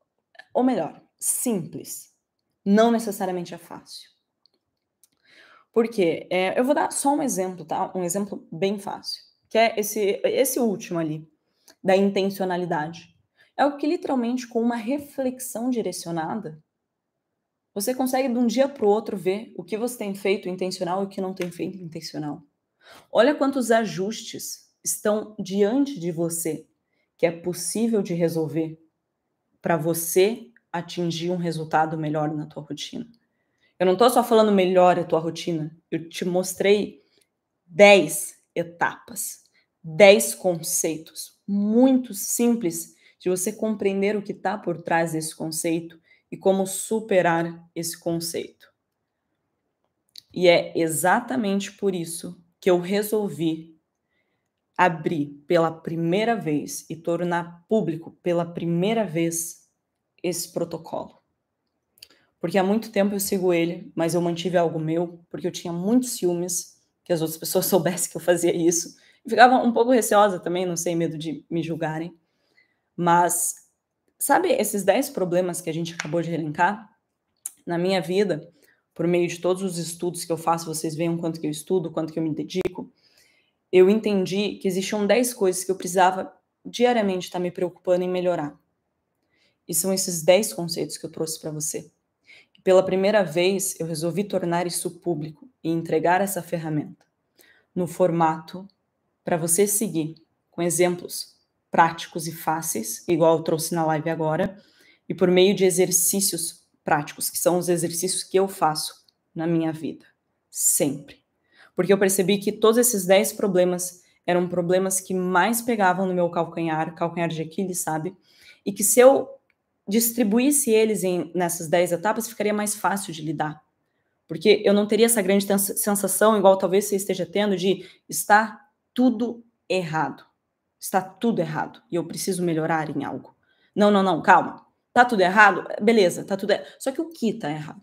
S1: Ou melhor, simples. Não necessariamente é fácil. Por quê? É, eu vou dar só um exemplo, tá? Um exemplo bem fácil que é esse, esse último ali, da intencionalidade. É o que literalmente, com uma reflexão direcionada, você consegue de um dia para o outro ver o que você tem feito intencional e o que não tem feito intencional. Olha quantos ajustes estão diante de você que é possível de resolver para você atingir um resultado melhor na tua rotina. Eu não estou só falando melhor a tua rotina, eu te mostrei 10 etapas 10 conceitos muito simples de você compreender o que está por trás desse conceito e como superar esse conceito. E é exatamente por isso que eu resolvi abrir pela primeira vez e tornar público pela primeira vez esse protocolo. Porque há muito tempo eu sigo ele, mas eu mantive algo meu, porque eu tinha muitos ciúmes que as outras pessoas [laughs] soubessem que eu fazia isso. Ficava um pouco receosa também, não sei, medo de me julgarem. Mas, sabe esses 10 problemas que a gente acabou de elencar? Na minha vida, por meio de todos os estudos que eu faço, vocês veem o quanto que eu estudo, quanto que eu me dedico, eu entendi que existiam 10 coisas que eu precisava diariamente estar me preocupando em melhorar. E são esses 10 conceitos que eu trouxe para você. E pela primeira vez, eu resolvi tornar isso público e entregar essa ferramenta no formato para você seguir com exemplos práticos e fáceis, igual eu trouxe na live agora, e por meio de exercícios práticos, que são os exercícios que eu faço na minha vida, sempre. Porque eu percebi que todos esses 10 problemas eram problemas que mais pegavam no meu calcanhar, calcanhar de Aquiles, sabe? E que se eu distribuísse eles em, nessas 10 etapas, ficaria mais fácil de lidar. Porque eu não teria essa grande sensação, igual talvez você esteja tendo, de estar tudo errado. Está tudo errado e eu preciso melhorar em algo. Não, não, não, calma. Tá tudo errado? Beleza, tá tudo errado. Só que o que tá errado?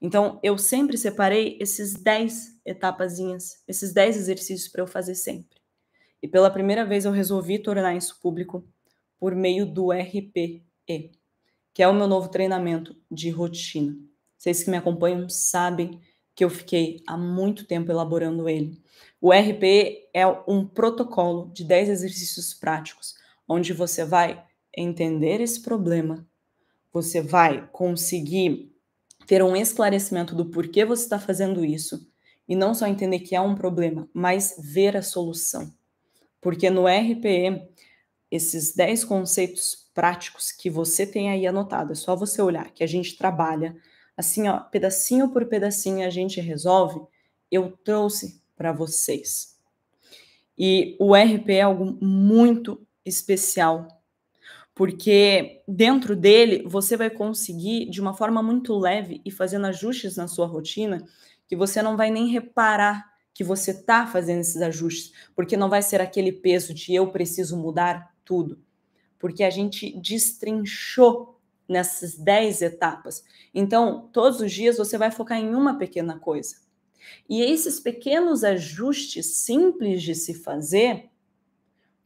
S1: Então, eu sempre separei esses 10 etapazinhas, esses 10 exercícios para eu fazer sempre. E pela primeira vez eu resolvi tornar isso público por meio do RPE, que é o meu novo treinamento de rotina. Vocês que me acompanham sabem que eu fiquei há muito tempo elaborando ele. O RP é um protocolo de 10 exercícios práticos, onde você vai entender esse problema, você vai conseguir ter um esclarecimento do porquê você está fazendo isso, e não só entender que é um problema, mas ver a solução. Porque no RPE, esses 10 conceitos práticos que você tem aí anotado, é só você olhar que a gente trabalha assim, ó, pedacinho por pedacinho a gente resolve, eu trouxe para vocês. E o RP é algo muito especial, porque dentro dele você vai conseguir, de uma forma muito leve e fazendo ajustes na sua rotina, que você não vai nem reparar que você está fazendo esses ajustes, porque não vai ser aquele peso de eu preciso mudar tudo, porque a gente destrinchou nessas 10 etapas. Então, todos os dias você vai focar em uma pequena coisa. E esses pequenos ajustes simples de se fazer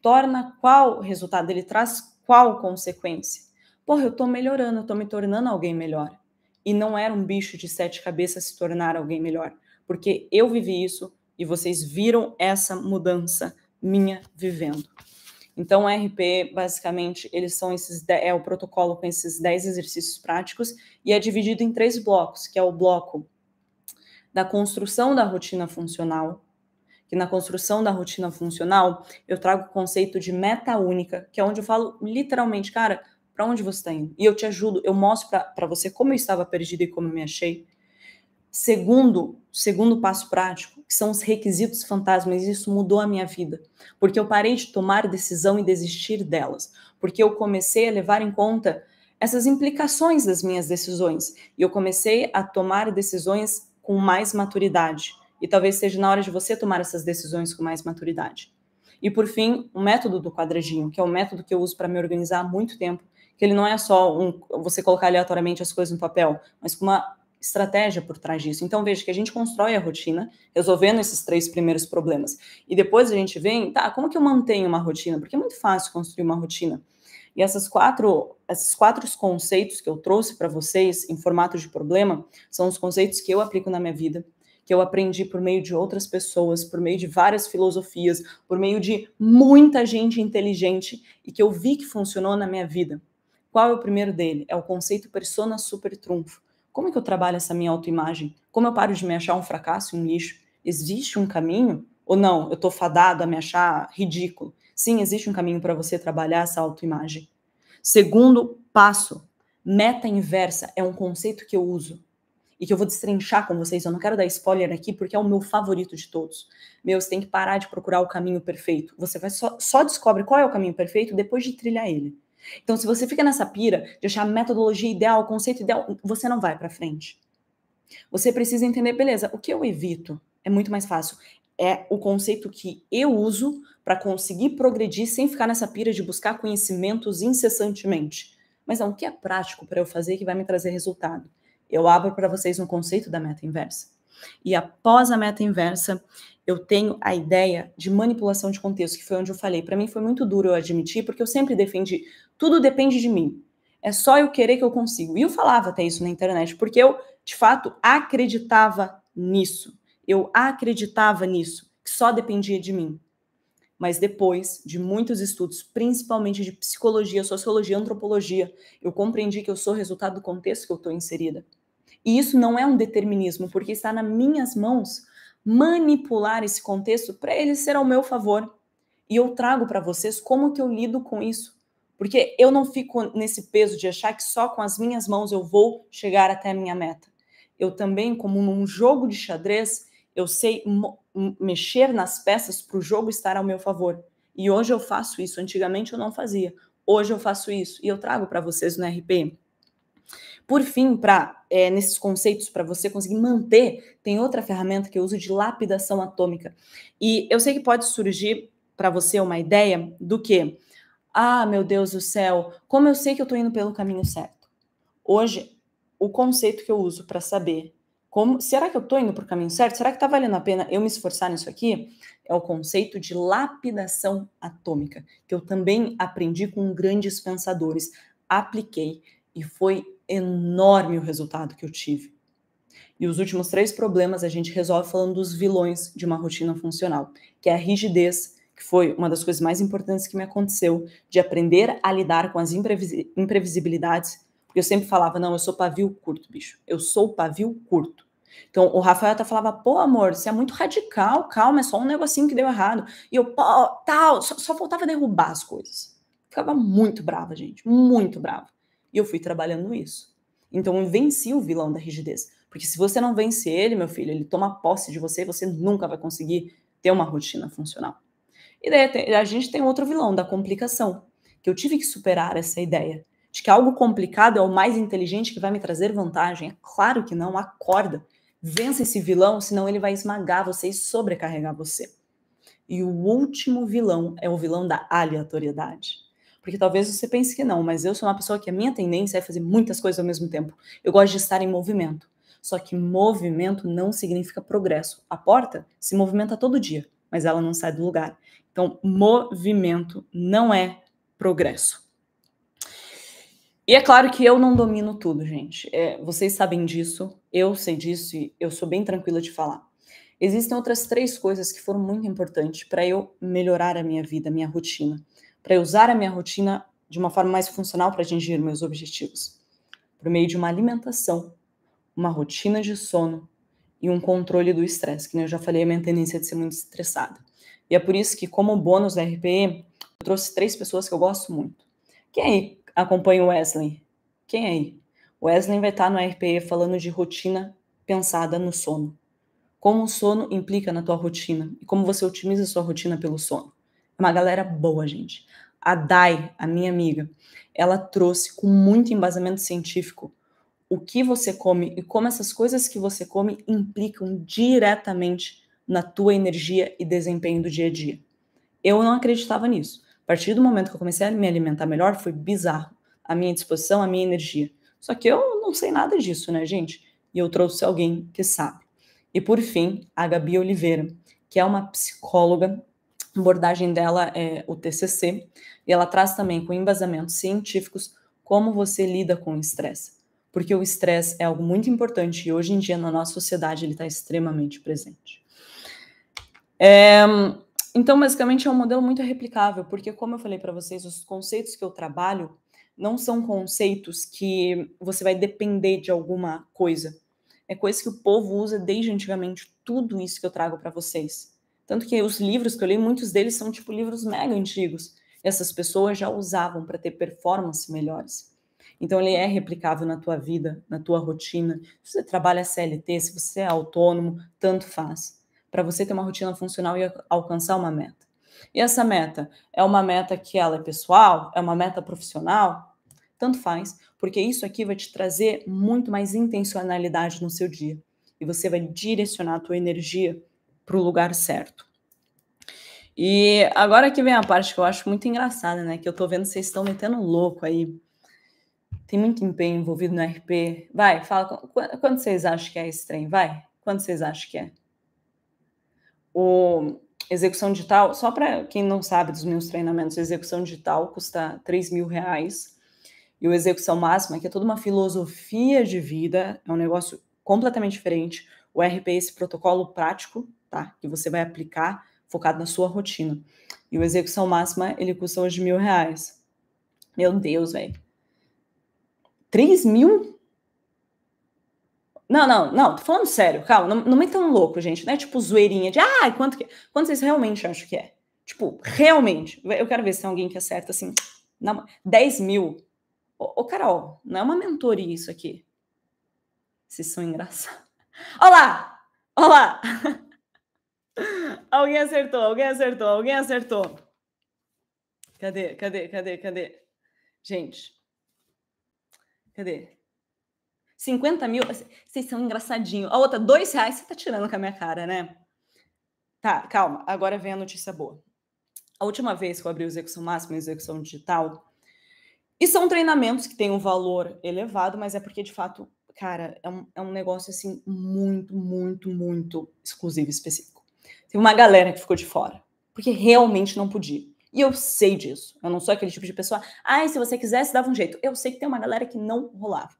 S1: torna qual resultado, ele traz qual consequência. Porra, eu estou melhorando, eu estou me tornando alguém melhor. E não era um bicho de sete cabeças se tornar alguém melhor, porque eu vivi isso e vocês viram essa mudança minha vivendo. Então, o RP, basicamente, eles são esses é o protocolo com esses 10 exercícios práticos e é dividido em três blocos, que é o bloco da construção da rotina funcional, que na construção da rotina funcional, eu trago o conceito de meta única, que é onde eu falo literalmente, cara, para onde você está indo? E eu te ajudo, eu mostro para você como eu estava perdido e como eu me achei. Segundo, segundo passo prático, que são os requisitos fantasmas, isso mudou a minha vida, porque eu parei de tomar decisão e desistir delas, porque eu comecei a levar em conta essas implicações das minhas decisões e eu comecei a tomar decisões com mais maturidade. E talvez seja na hora de você tomar essas decisões com mais maturidade. E por fim, o método do quadradinho, que é o um método que eu uso para me organizar há muito tempo, que ele não é só um, você colocar aleatoriamente as coisas no papel, mas com uma estratégia por trás disso. Então, veja que a gente constrói a rotina, resolvendo esses três primeiros problemas. E depois a gente vem, tá, como que eu mantenho uma rotina? Porque é muito fácil construir uma rotina. E essas quatro, esses quatro conceitos que eu trouxe para vocês em formato de problema são os conceitos que eu aplico na minha vida, que eu aprendi por meio de outras pessoas, por meio de várias filosofias, por meio de muita gente inteligente e que eu vi que funcionou na minha vida. Qual é o primeiro dele? É o conceito persona super trunfo como é que eu trabalho essa minha autoimagem? Como eu paro de me achar um fracasso, um lixo? Existe um caminho? Ou não, eu estou fadado a me achar ridículo? Sim, existe um caminho para você trabalhar essa autoimagem. Segundo passo, meta inversa é um conceito que eu uso e que eu vou destrinchar com vocês. Eu não quero dar spoiler aqui porque é o meu favorito de todos. Meu, você tem que parar de procurar o caminho perfeito. Você vai só, só descobre qual é o caminho perfeito depois de trilhar ele. Então, se você fica nessa pira de achar a metodologia ideal, o conceito ideal, você não vai para frente. Você precisa entender, beleza, o que eu evito? É muito mais fácil. É o conceito que eu uso para conseguir progredir sem ficar nessa pira de buscar conhecimentos incessantemente. Mas não, é o que é prático para eu fazer que vai me trazer resultado? Eu abro para vocês no conceito da meta inversa. E após a meta inversa, eu tenho a ideia de manipulação de contexto, que foi onde eu falei. Para mim foi muito duro eu admitir, porque eu sempre defendi tudo depende de mim. É só eu querer que eu consigo. E eu falava até isso na internet, porque eu, de fato, acreditava nisso. Eu acreditava nisso, que só dependia de mim. Mas depois de muitos estudos, principalmente de psicologia, sociologia, antropologia, eu compreendi que eu sou resultado do contexto que eu estou inserida. E isso não é um determinismo, porque está nas minhas mãos manipular esse contexto para ele ser ao meu favor. E eu trago para vocês como que eu lido com isso porque eu não fico nesse peso de achar que só com as minhas mãos eu vou chegar até a minha meta. Eu também, como num jogo de xadrez, eu sei mexer nas peças para o jogo estar ao meu favor. E hoje eu faço isso. Antigamente eu não fazia. Hoje eu faço isso. E eu trago para vocês no RPM. Por fim, para é, nesses conceitos, para você conseguir manter, tem outra ferramenta que eu uso de lapidação atômica. E eu sei que pode surgir para você uma ideia do que ah, meu Deus do céu, como eu sei que eu estou indo pelo caminho certo? Hoje, o conceito que eu uso para saber como será que eu estou indo para o caminho certo? Será que está valendo a pena eu me esforçar nisso aqui? É o conceito de lapidação atômica, que eu também aprendi com grandes pensadores, apliquei e foi enorme o resultado que eu tive. E os últimos três problemas a gente resolve falando dos vilões de uma rotina funcional, que é a rigidez, que foi uma das coisas mais importantes que me aconteceu, de aprender a lidar com as imprevisibilidades, porque eu sempre falava, não, eu sou pavio curto, bicho, eu sou pavio curto. Então, o Rafael até falava, pô, amor, você é muito radical, calma, é só um negocinho que deu errado. E eu, pô, tal, só, só faltava derrubar as coisas. Ficava muito brava, gente, muito brava. E eu fui trabalhando isso. Então, eu venci o vilão da rigidez. Porque se você não vence ele, meu filho, ele toma posse de você e você nunca vai conseguir ter uma rotina funcional. E daí a gente tem outro vilão, da complicação, que eu tive que superar essa ideia de que algo complicado é o mais inteligente que vai me trazer vantagem. É claro que não, acorda. Vença esse vilão, senão ele vai esmagar você e sobrecarregar você. E o último vilão é o vilão da aleatoriedade. Porque talvez você pense que não, mas eu sou uma pessoa que a minha tendência é fazer muitas coisas ao mesmo tempo. Eu gosto de estar em movimento. Só que movimento não significa progresso. A porta se movimenta todo dia, mas ela não sai do lugar. Então, movimento não é progresso. E é claro que eu não domino tudo, gente. É, vocês sabem disso, eu sei disso e eu sou bem tranquila de falar. Existem outras três coisas que foram muito importantes para eu melhorar a minha vida, a minha rotina, para usar a minha rotina de uma forma mais funcional para atingir meus objetivos, por meio de uma alimentação, uma rotina de sono e um controle do estresse, que eu já falei, a minha tendência é de ser muito estressada. E é por isso que, como bônus da RPE, eu trouxe três pessoas que eu gosto muito. Quem aí acompanha o Wesley? Quem aí? O Wesley vai estar no RPE falando de rotina pensada no sono. Como o sono implica na tua rotina e como você otimiza a sua rotina pelo sono. É uma galera boa, gente. A Dai, a minha amiga, ela trouxe com muito embasamento científico o que você come e como essas coisas que você come implicam diretamente na tua energia e desempenho do dia a dia. Eu não acreditava nisso. A partir do momento que eu comecei a me alimentar melhor, foi bizarro. A minha disposição, a minha energia. Só que eu não sei nada disso, né, gente? E eu trouxe alguém que sabe. E por fim, a Gabi Oliveira, que é uma psicóloga. A abordagem dela é o TCC. E ela traz também com embasamentos científicos como você lida com o estresse. Porque o estresse é algo muito importante e hoje em dia na nossa sociedade ele está extremamente presente. É, então, basicamente, é um modelo muito replicável, porque, como eu falei para vocês, os conceitos que eu trabalho não são conceitos que você vai depender de alguma coisa. É coisa que o povo usa desde antigamente, tudo isso que eu trago para vocês. Tanto que os livros que eu li, muitos deles são tipo livros mega antigos. Essas pessoas já usavam para ter performance melhores. Então ele é replicável na tua vida, na tua rotina. Se você trabalha CLT, se você é autônomo, tanto faz para você ter uma rotina funcional e alcançar uma meta. E essa meta é uma meta que ela é pessoal, é uma meta profissional, tanto faz, porque isso aqui vai te trazer muito mais intencionalidade no seu dia e você vai direcionar a tua energia para o lugar certo. E agora que vem a parte que eu acho muito engraçada, né? Que eu tô vendo vocês estão metendo louco aí. Tem muito empenho envolvido no RP. Vai, fala. Quando vocês acham que é esse trem? Vai. Quando vocês acham que é? O execução digital, só para quem não sabe dos meus treinamentos, execução digital custa 3 mil reais. E o execução máxima, que é toda uma filosofia de vida, é um negócio completamente diferente. O RP é esse protocolo prático, tá? Que você vai aplicar focado na sua rotina. E o execução máxima, ele custa hoje mil reais. Meu Deus, velho. 3 mil? Não, não, não, tô falando sério, calma, não, não me tão louco, gente, não é tipo zoeirinha de, ah, quanto que. Quanto vocês realmente acham que é? Tipo, realmente, eu quero ver se tem alguém que acerta assim, na, 10 mil. Ô, ô, Carol, não é uma mentoria isso aqui. Vocês são engraçados. Olá! Olá! [laughs] alguém acertou, alguém acertou, alguém acertou. Cadê, cadê, cadê, cadê? Gente, cadê? 50 mil, assim, vocês são engraçadinhos. A outra, dois reais, você tá tirando com a minha cara, né? Tá, calma, agora vem a notícia boa. A última vez que eu abri o execução máxima e execução digital, e são treinamentos que têm um valor elevado, mas é porque, de fato, cara, é um, é um negócio, assim, muito, muito, muito exclusivo e específico. Teve uma galera que ficou de fora, porque realmente não podia. E eu sei disso. Eu não sou aquele tipo de pessoa, ai, ah, se você quisesse, dava um jeito. Eu sei que tem uma galera que não rolava.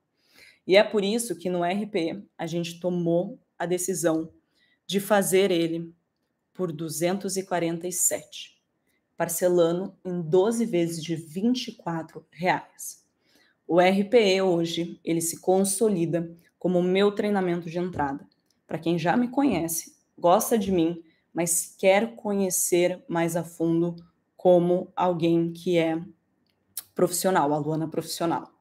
S1: E é por isso que no RP a gente tomou a decisão de fazer ele por 247, parcelando em 12 vezes de R$ reais. O RPE hoje, ele se consolida como o meu treinamento de entrada. Para quem já me conhece, gosta de mim, mas quer conhecer mais a fundo como alguém que é profissional, a profissional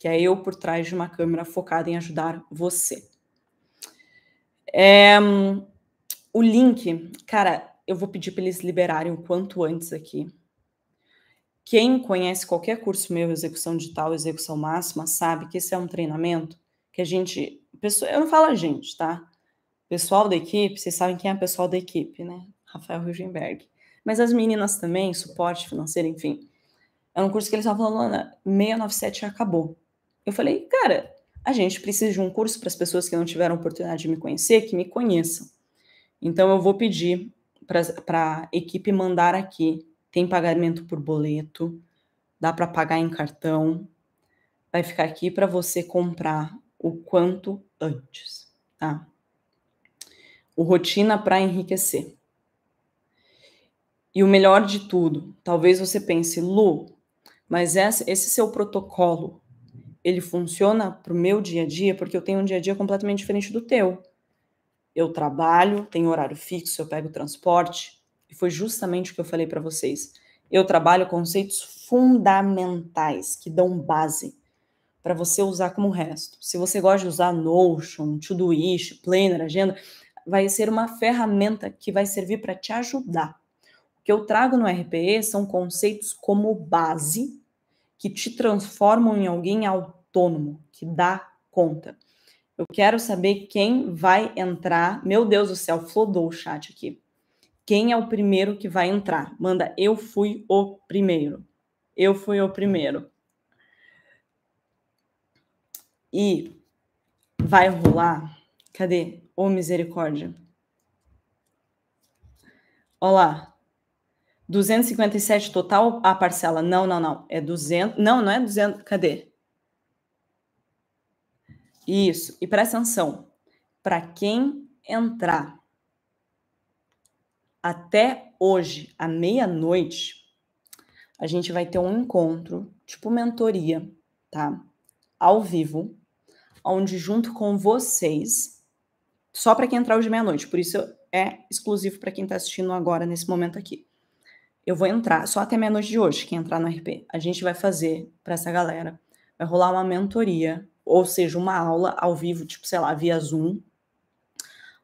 S1: que é eu por trás de uma câmera focada em ajudar você. É, o link, cara, eu vou pedir para eles liberarem o quanto antes aqui. Quem conhece qualquer curso meu, execução digital, execução máxima, sabe que esse é um treinamento que a gente. Eu não falo a gente, tá? Pessoal da equipe, vocês sabem quem é o pessoal da equipe, né? Rafael Rugenberg. Mas as meninas também, suporte financeiro, enfim. É um curso que eles estavam falando, Ana, 697 acabou. Eu falei, cara, a gente precisa de um curso para as pessoas que não tiveram oportunidade de me conhecer, que me conheçam. Então eu vou pedir para a equipe mandar aqui. Tem pagamento por boleto, dá para pagar em cartão. Vai ficar aqui para você comprar o quanto antes, tá? O rotina para enriquecer. E o melhor de tudo, talvez você pense, Lu, mas esse seu protocolo ele funciona para o meu dia a dia, porque eu tenho um dia a dia completamente diferente do teu. Eu trabalho, tenho horário fixo, eu pego transporte, e foi justamente o que eu falei para vocês. Eu trabalho conceitos fundamentais que dão base para você usar como resto. Se você gosta de usar Notion, Todoist, Planner, agenda, vai ser uma ferramenta que vai servir para te ajudar. O que eu trago no RPE são conceitos como base que te transformam em alguém autônomo, que dá conta. Eu quero saber quem vai entrar. Meu Deus do céu, flodou o chat aqui. Quem é o primeiro que vai entrar? Manda, eu fui o primeiro. Eu fui o primeiro. E vai rolar. Cadê? Ô oh, misericórdia. Olá. 257 total a parcela. Não, não, não. É 200. Não, não é 200. Cadê? Isso. E presta atenção. Para quem entrar até hoje, à meia-noite, a gente vai ter um encontro, tipo mentoria, tá? Ao vivo, onde junto com vocês, só para quem entrar hoje à meia-noite, por isso é exclusivo para quem está assistindo agora nesse momento aqui eu vou entrar só até meia-noite de hoje, que entrar no RP. A gente vai fazer para essa galera. Vai rolar uma mentoria, ou seja, uma aula ao vivo, tipo, sei lá, via Zoom,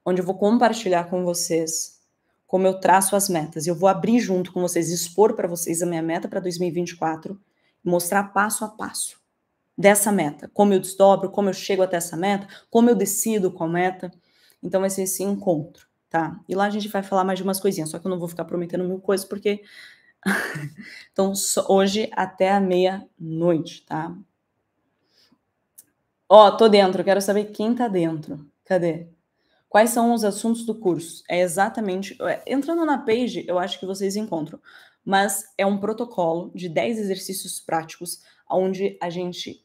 S1: onde eu vou compartilhar com vocês como eu traço as metas. Eu vou abrir junto com vocês, expor para vocês a minha meta para 2024, mostrar passo a passo dessa meta, como eu desdobro, como eu chego até essa meta, como eu decido qual meta. Então vai ser esse encontro tá? E lá a gente vai falar mais de umas coisinhas, só que eu não vou ficar prometendo mil coisas, porque. [laughs] então, hoje até a meia-noite, tá? Ó, oh, tô dentro, quero saber quem tá dentro. Cadê? Quais são os assuntos do curso? É exatamente. É, entrando na page, eu acho que vocês encontram. Mas é um protocolo de 10 exercícios práticos, onde a gente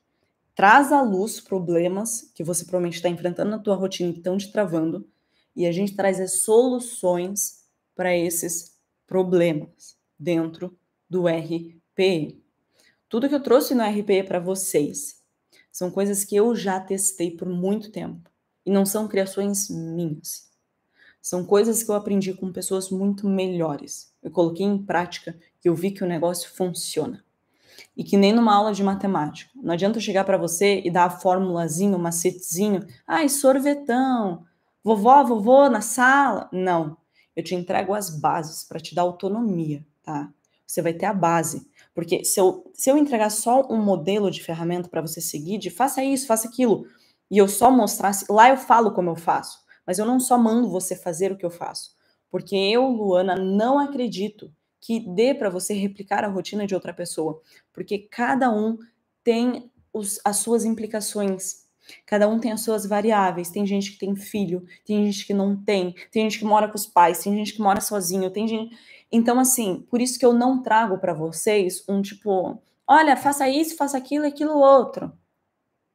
S1: traz à luz problemas que você provavelmente está enfrentando na tua rotina e que estão te travando, e a gente traz as soluções para esses problemas dentro do RPE. Tudo que eu trouxe no RPE para vocês são coisas que eu já testei por muito tempo e não são criações minhas. São coisas que eu aprendi com pessoas muito melhores. Eu coloquei em prática que eu vi que o negócio funciona. E que nem numa aula de matemática. Não adianta eu chegar para você e dar a formulazinha, o um macetezinho. Ai, sorvetão, Vovó, vovô, na sala? Não. Eu te entrego as bases para te dar autonomia, tá? Você vai ter a base. Porque se eu, se eu entregar só um modelo de ferramenta para você seguir, de faça isso, faça aquilo, e eu só mostrasse, lá eu falo como eu faço, mas eu não só mando você fazer o que eu faço. Porque eu, Luana, não acredito que dê para você replicar a rotina de outra pessoa, porque cada um tem os, as suas implicações. Cada um tem as suas variáveis. Tem gente que tem filho, tem gente que não tem, tem gente que mora com os pais, tem gente que mora sozinho, tem gente. Então, assim, por isso que eu não trago para vocês um tipo, olha, faça isso, faça aquilo, aquilo outro.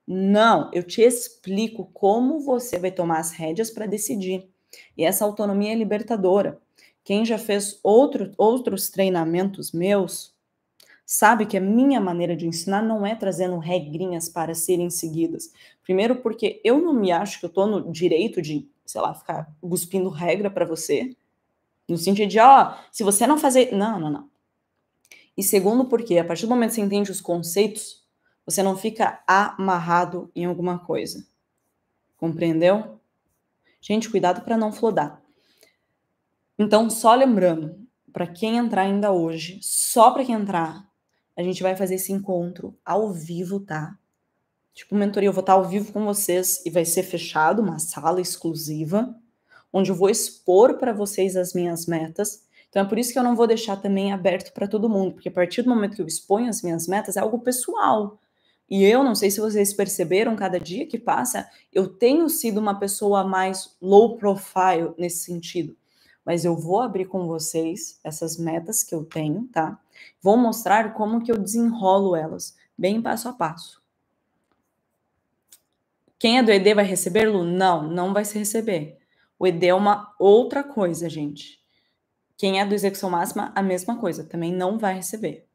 S1: Não, eu te explico como você vai tomar as rédeas para decidir. E essa autonomia é libertadora. Quem já fez outro, outros treinamentos meus, sabe que a minha maneira de ensinar não é trazendo regrinhas para serem seguidas. Primeiro, porque eu não me acho que eu estou no direito de, sei lá, ficar cuspindo regra para você, no sentido de, ó, oh, se você não fazer. Não, não, não. E segundo, porque a partir do momento que você entende os conceitos, você não fica amarrado em alguma coisa. Compreendeu? Gente, cuidado para não flodar. Então, só lembrando, para quem entrar ainda hoje, só para quem entrar, a gente vai fazer esse encontro ao vivo, tá? Tipo, mentoria, eu vou estar ao vivo com vocês e vai ser fechado uma sala exclusiva, onde eu vou expor para vocês as minhas metas. Então é por isso que eu não vou deixar também aberto para todo mundo, porque a partir do momento que eu exponho as minhas metas é algo pessoal. E eu não sei se vocês perceberam, cada dia que passa, eu tenho sido uma pessoa mais low profile nesse sentido. Mas eu vou abrir com vocês essas metas que eu tenho, tá? Vou mostrar como que eu desenrolo elas, bem passo a passo. Quem é do ED vai receber, Lu? Não, não vai se receber. O ED é uma outra coisa, gente. Quem é do execução máxima, a mesma coisa, também não vai receber.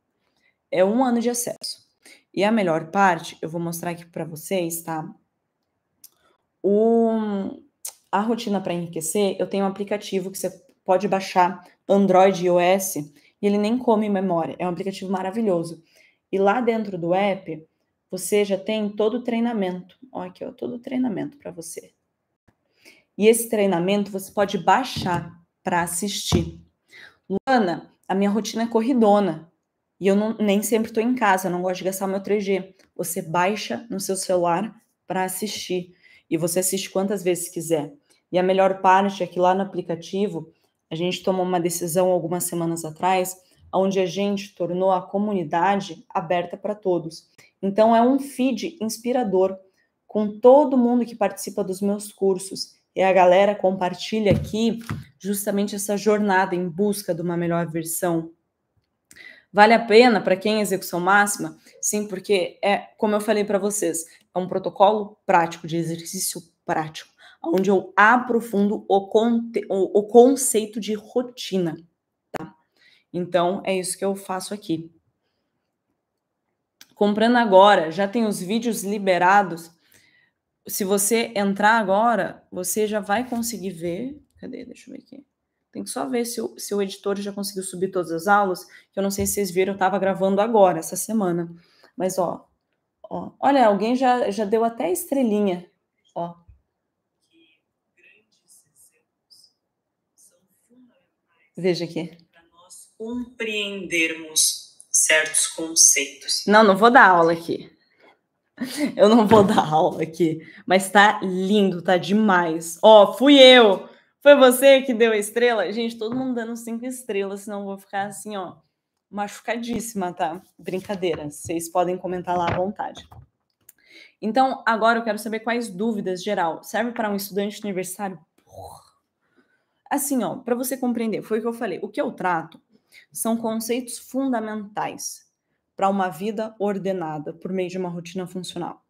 S1: É um ano de acesso. E a melhor parte, eu vou mostrar aqui para vocês, tá? O, a rotina para enriquecer, eu tenho um aplicativo que você pode baixar, Android e iOS, e ele nem come memória. É um aplicativo maravilhoso. E lá dentro do app, você já tem todo o treinamento. Olha aqui, ó, todo o treinamento para você. E esse treinamento você pode baixar para assistir. Luana, a minha rotina é corridona e eu não, nem sempre estou em casa, não gosto de gastar meu 3G. Você baixa no seu celular para assistir e você assiste quantas vezes quiser. E a melhor parte é que lá no aplicativo a gente tomou uma decisão algumas semanas atrás, onde a gente tornou a comunidade aberta para todos. Então, é um feed inspirador com todo mundo que participa dos meus cursos. E a galera compartilha aqui justamente essa jornada em busca de uma melhor versão. Vale a pena para quem é execução máxima? Sim, porque é, como eu falei para vocês, é um protocolo prático, de exercício prático onde eu aprofundo o, conte o, o conceito de rotina, tá? Então, é isso que eu faço aqui. Comprando agora, já tem os vídeos liberados. Se você entrar agora, você já vai conseguir ver. Cadê? Deixa eu ver aqui. Tem que só ver se o, se o editor já conseguiu subir todas as aulas, que eu não sei se vocês viram, eu estava gravando agora, essa semana. Mas, ó, ó olha, alguém já, já deu até estrelinha. Veja aqui. Para nós compreendermos certos conceitos. Não, não vou dar aula aqui. Eu não vou dar aula aqui, mas tá lindo, tá demais. Ó, oh, fui eu. Foi você que deu a estrela? Gente, todo mundo dando cinco estrelas, senão eu vou ficar assim, ó, machucadíssima, tá? Brincadeira. Vocês podem comentar lá à vontade. Então, agora eu quero saber quais dúvidas geral serve para um estudante universitário? Porra. Assim, ó, para você compreender, foi o que eu falei. O que eu trato são conceitos fundamentais para uma vida ordenada por meio de uma rotina funcional.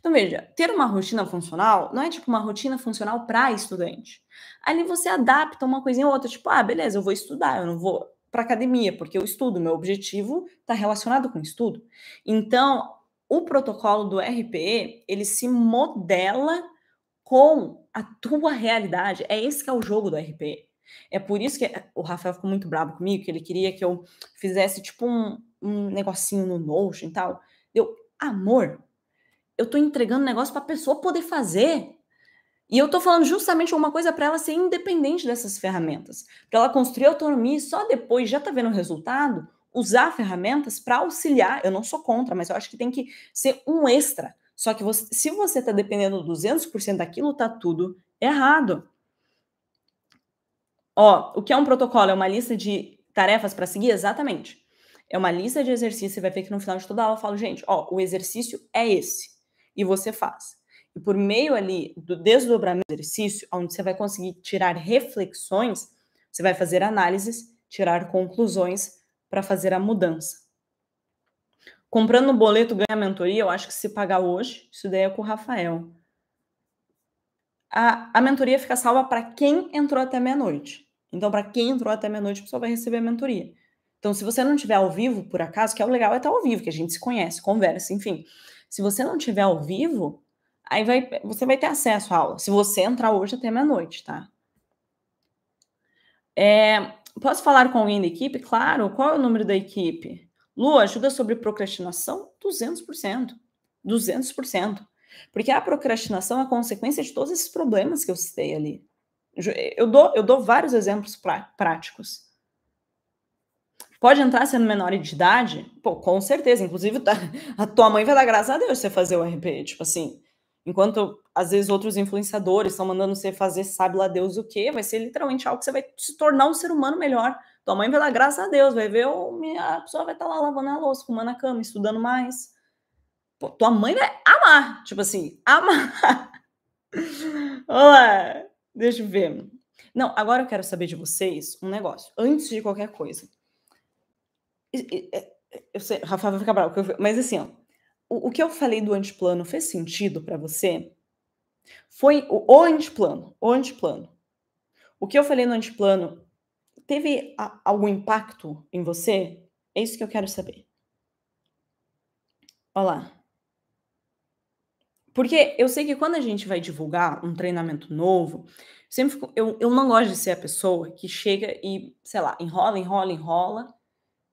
S1: Então, veja, ter uma rotina funcional não é tipo uma rotina funcional para estudante. Ali você adapta uma coisinha ou outra, tipo, ah, beleza, eu vou estudar, eu não vou para academia, porque eu estudo, meu objetivo está relacionado com estudo. Então, o protocolo do RPE, ele se modela com a tua realidade. É esse que é o jogo do RP. É por isso que eh, o Rafael ficou muito bravo comigo, que ele queria que eu fizesse tipo um, um negocinho no Notion e tal. eu amor, eu tô entregando negócio a pessoa poder fazer. E eu tô falando justamente uma coisa para ela ser independente dessas ferramentas, para ela construir autonomia e só depois já tá vendo o resultado, usar ferramentas para auxiliar. Eu não sou contra, mas eu acho que tem que ser um extra só que você, se você está dependendo 200% daquilo, tá tudo errado. Ó, o que é um protocolo? É uma lista de tarefas para seguir? Exatamente. É uma lista de exercícios. Você vai ver que no final de toda aula eu falo, gente, ó, o exercício é esse. E você faz. E por meio ali do desdobramento do exercício, onde você vai conseguir tirar reflexões, você vai fazer análises, tirar conclusões para fazer a mudança comprando um boleto ganha mentoria, eu acho que se pagar hoje, isso daí é com o Rafael. A, a mentoria fica salva para quem entrou até meia-noite. Então, para quem entrou até meia-noite, a pessoa vai receber a mentoria. Então, se você não tiver ao vivo, por acaso, que é o legal é estar ao vivo, que a gente se conhece, conversa, enfim. Se você não tiver ao vivo, aí vai, você vai ter acesso à aula. Se você entrar hoje até meia-noite, tá? É, posso falar com alguém da equipe? Claro. Qual é o número da equipe? Lu, ajuda sobre procrastinação? 200%. 200%. Porque a procrastinação é consequência de todos esses problemas que eu citei ali. Eu dou, eu dou vários exemplos práticos. Pode entrar sendo menor de idade? Pô, com certeza. Inclusive, tá, a tua mãe vai dar graças a Deus você fazer o RP. Tipo assim, enquanto às vezes outros influenciadores estão mandando você fazer sabe lá Deus o quê, vai ser literalmente algo que você vai se tornar um ser humano melhor. Tua mãe vai dar graças a Deus, vai ver, oh, a pessoa vai estar tá lá lavando a louça, fumando a cama, estudando mais. Pô, tua mãe vai amar, tipo assim, amar. [laughs] Olá, deixa eu ver. Não, agora eu quero saber de vocês um negócio, antes de qualquer coisa. É, eu sei, Rafa vai ficar bravo, mas assim, ó, o, o que eu falei do antiplano fez sentido para você? Foi o, o antiplano, o antiplano. O que eu falei no antiplano teve a, algum impacto em você? É isso que eu quero saber. Olá. Porque eu sei que quando a gente vai divulgar um treinamento novo, sempre fico, eu, eu não gosto de ser a pessoa que chega e, sei lá, enrola, enrola, enrola,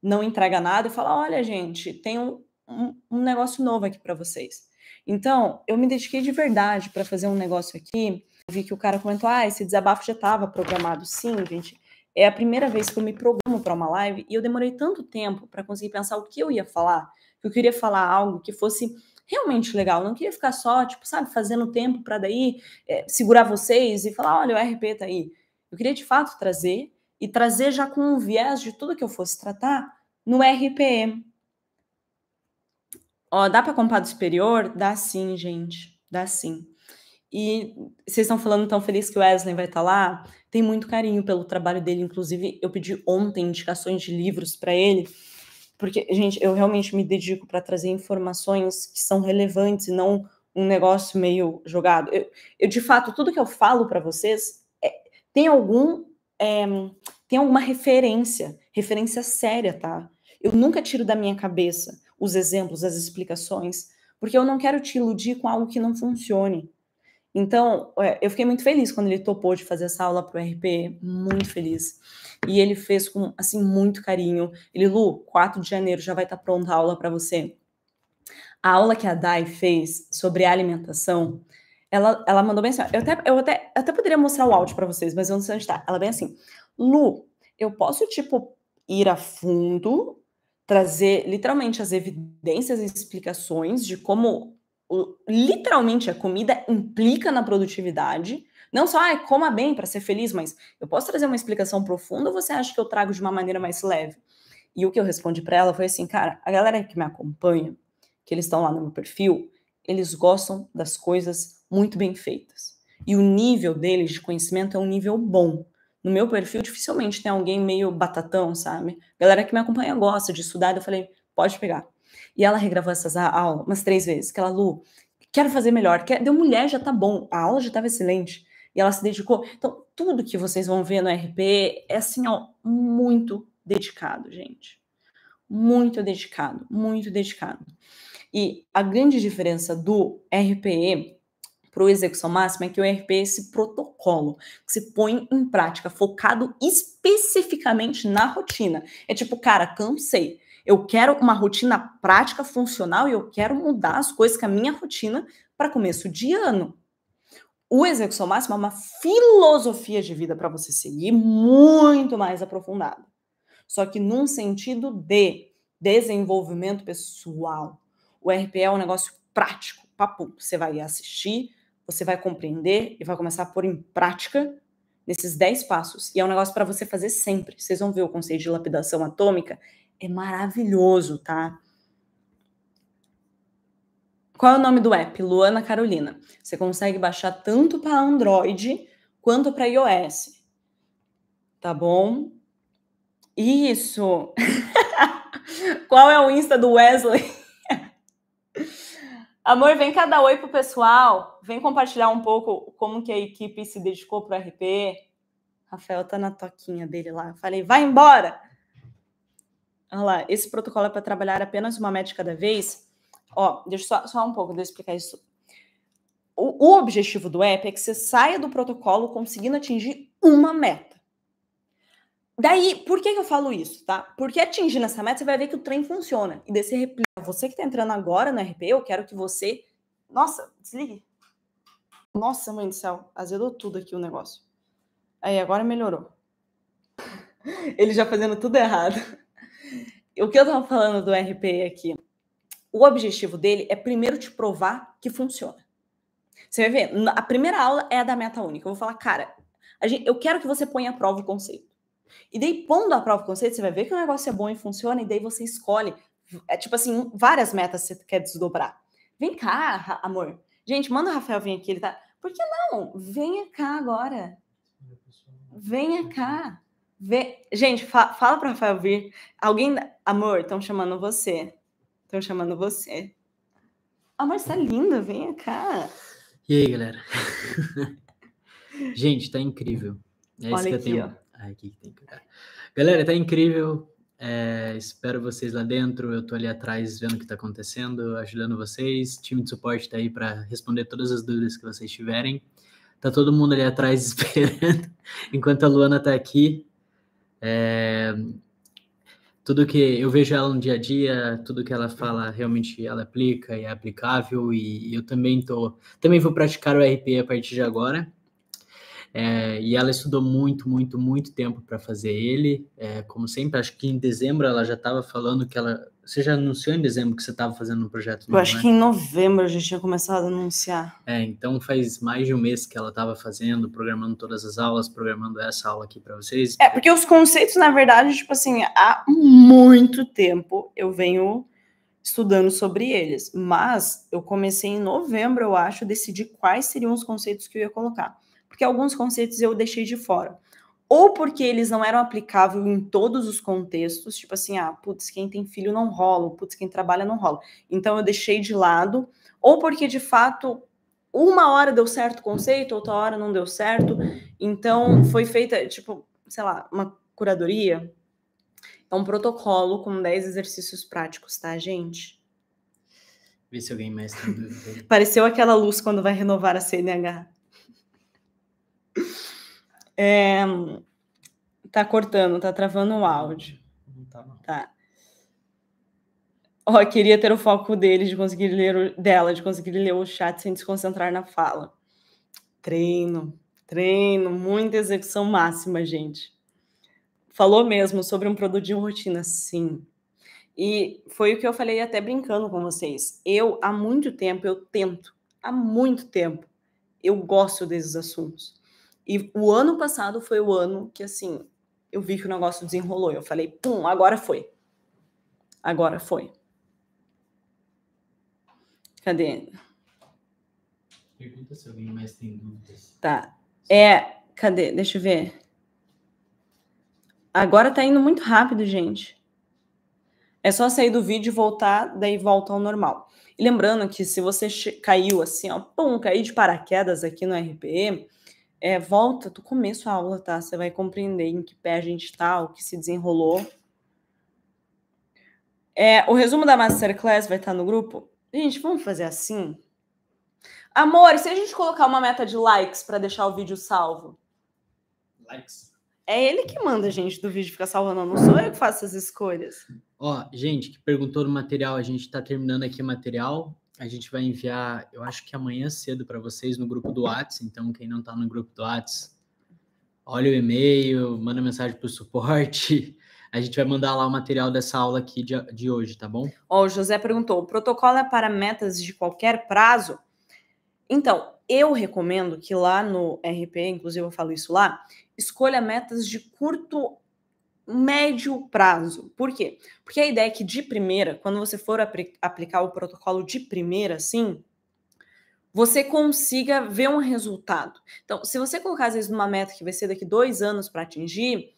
S1: não entrega nada e fala: olha, gente, tem um, um, um negócio novo aqui para vocês. Então, eu me dediquei de verdade para fazer um negócio aqui. vi que o cara comentou: ah, esse desabafo já estava programado. Sim, gente, é a primeira vez que eu me programo para uma live e eu demorei tanto tempo para conseguir pensar o que eu ia falar, que eu queria falar algo que fosse realmente legal. Eu não queria ficar só, tipo, sabe, fazendo tempo para daí é, segurar vocês e falar, olha, o RP tá aí. Eu queria de fato trazer e trazer já com um viés de tudo que eu fosse tratar no RPM. Ó, dá para comprar do superior? Dá sim, gente. Dá sim. E vocês estão falando tão feliz que o Wesley vai estar tá lá. Tem muito carinho pelo trabalho dele. Inclusive, eu pedi ontem indicações de livros para ele, porque, gente, eu realmente me dedico para trazer informações que são relevantes e não um negócio meio jogado. Eu, eu de fato, tudo que eu falo para vocês é, tem algum. É, tem alguma referência, referência séria, tá? Eu nunca tiro da minha cabeça os exemplos, as explicações, porque eu não quero te iludir com algo que não funcione. Então, é, eu fiquei muito feliz quando ele topou de fazer essa aula para o RP, muito feliz. E ele fez com, assim, muito carinho. Ele, Lu, 4 de janeiro já vai estar tá pronta a aula para você. A aula que a Dai fez sobre alimentação, ela, ela mandou bem assim, eu até, eu até, eu até poderia mostrar o áudio para vocês, mas eu não sei onde está. Ela é bem assim, Lu, eu posso, tipo, ir a fundo, trazer, literalmente, as evidências e explicações de como o, literalmente a comida implica na produtividade. Não só, ah, coma bem para ser feliz, mas eu posso trazer uma explicação profunda ou você acha que eu trago de uma maneira mais leve? E o que eu respondi para ela foi assim, cara, a galera que me acompanha, que eles estão lá no meu perfil, eles gostam das coisas muito bem feitas. E o nível deles de conhecimento é um nível bom. No meu perfil, dificilmente tem alguém meio batatão, sabe? A galera que me acompanha gosta de estudar, eu falei, pode pegar. E ela regravou essas aulas umas três vezes, que ela, Lu, quero fazer melhor, quero... deu mulher, já tá bom, a aula já estava excelente. E ela se dedicou. Então, tudo que vocês vão ver no RP é assim, ó, muito dedicado, gente. Muito dedicado, muito dedicado. E a grande diferença do RPE para o execução máxima é que o RPE é esse protocolo que se põe em prática, focado especificamente na rotina. É tipo, cara, cansei. Eu quero uma rotina prática, funcional e eu quero mudar as coisas com a minha rotina para começo de ano. O Execução Máxima é uma filosofia de vida para você seguir muito mais aprofundada. Só que num sentido de desenvolvimento pessoal. O RPE é um negócio prático, papo. Você vai assistir, você vai compreender e vai começar a pôr em prática nesses 10 passos. E é um negócio para você fazer sempre. Vocês vão ver o conceito de lapidação atômica é maravilhoso, tá? Qual é o nome do app? Luana Carolina. Você consegue baixar tanto para Android quanto para iOS. Tá bom? Isso. [laughs] Qual é o Insta do Wesley? [laughs] Amor, vem cada oi pro pessoal. Vem compartilhar um pouco como que a equipe se dedicou pro RP. Rafael tá na toquinha dele lá. Eu falei, vai embora! Olha lá, esse protocolo é para trabalhar apenas uma meta cada vez. Ó, deixa só, só um pouco, deixa eu explicar isso. O, o objetivo do app é que você saia do protocolo conseguindo atingir uma meta. Daí, por que, que eu falo isso, tá? Porque atingindo essa meta, você vai ver que o trem funciona. E desse replica. Você que tá entrando agora no RP, eu quero que você. Nossa, desligue. Nossa, mãe do céu, azedou tudo aqui o negócio. Aí, agora melhorou. [laughs] Ele já fazendo tudo errado o que eu tava falando do RP aqui, é o objetivo dele é primeiro te provar que funciona. Você vai ver, a primeira aula é a da meta única. Eu vou falar, cara, gente, eu quero que você ponha à prova o conceito. E daí, pondo à prova o conceito, você vai ver que o negócio é bom e funciona, e daí você escolhe, é, tipo assim, várias metas que você quer desdobrar. Vem cá, amor. Gente, manda o Rafael vir aqui, ele tá. Por que não? Venha cá agora. Venha cá. Vê... Gente, fa fala para Rafael vir. Alguém. Amor, estão chamando você. Estão chamando você. Amor, você tá linda, vem cá.
S2: E aí, galera? [laughs] gente, tá incrível.
S1: É Olha isso que aqui, eu tenho.
S2: Ó. Ai, aqui que tem que Galera, tá incrível. É, espero vocês lá dentro. Eu tô ali atrás vendo o que tá acontecendo, ajudando vocês. O time de suporte tá aí para responder todas as dúvidas que vocês tiverem. Tá todo mundo ali atrás [laughs] esperando. Enquanto a Luana tá aqui, é, tudo que eu vejo ela no dia a dia, tudo que ela fala realmente ela aplica e é aplicável e eu também tô, também vou praticar o RP a partir de agora. É, e ela estudou muito, muito, muito tempo para fazer ele. É, como sempre, acho que em dezembro ela já estava falando que ela você já anunciou em dezembro que você estava fazendo um projeto novo? Eu acho né? que em
S1: novembro a gente tinha começado a anunciar.
S2: É, então faz mais de um mês que ela estava fazendo, programando todas as aulas, programando essa aula aqui para vocês. É, porque
S1: os conceitos, na verdade, tipo assim, há muito tempo eu venho estudando sobre eles, mas eu comecei em novembro, eu acho, decidi quais seriam os conceitos que eu ia colocar, porque alguns conceitos eu deixei de fora ou porque eles não eram aplicáveis em todos os contextos, tipo assim, ah, putz, quem tem filho não rola, putz, quem trabalha não rola. Então eu deixei de lado, ou porque de fato uma hora deu certo o conceito, outra hora não deu certo. Então foi feita, tipo, sei lá, uma curadoria. É um protocolo com 10 exercícios práticos, tá, gente?
S2: Vê se alguém mais tem dúvida.
S1: Pareceu aquela luz quando vai renovar a CNH. É... Tá cortando, tá travando o áudio. Não tá, não. Tá. Ó, oh, queria ter o foco dele, de conseguir ler o... dela, de conseguir ler o chat sem desconcentrar na fala. Treino, treino, muita execução máxima, gente. Falou mesmo sobre um produto de rotina, sim. E foi o que eu falei até brincando com vocês. Eu, há muito tempo, eu tento, há muito tempo, eu gosto desses assuntos. E o ano passado foi o ano que, assim, eu vi que o negócio desenrolou. Eu falei, pum, agora foi. Agora foi. Cadê?
S2: Pergunta se alguém mais tem dúvidas.
S1: Tá. É, cadê? Deixa eu ver. Agora tá indo muito rápido, gente. É só sair do vídeo e voltar, daí volta ao normal. E lembrando que se você caiu assim, ó, pum, caí de paraquedas aqui no RPM, é, volta do começo a aula, tá? Você vai compreender em que pé a gente tá o que se desenrolou. É, o resumo da Masterclass vai estar tá no grupo? Gente, vamos fazer assim? Amor, se a gente colocar uma meta de likes para deixar o vídeo salvo? Likes. É ele que manda a gente do vídeo ficar salvando, não sou eu que faço essas escolhas.
S2: Ó, gente, que perguntou no material, a gente está terminando aqui o material a gente vai enviar, eu acho que amanhã cedo para vocês no grupo do Whats. Então, quem não está no grupo do Whats, olha o e-mail, manda mensagem para o suporte. [laughs] A gente vai mandar lá o material dessa aula aqui de, de hoje, tá bom?
S1: Ó, oh, o José perguntou: o protocolo é para metas de qualquer prazo? Então, eu recomendo que lá no RP, inclusive eu falo isso lá, escolha metas de curto médio prazo. Por quê? Porque a ideia é que de primeira, quando você for apl aplicar o protocolo de primeira, sim, você consiga ver um resultado. Então, se você colocar, às vezes, uma meta que vai ser daqui dois anos para atingir,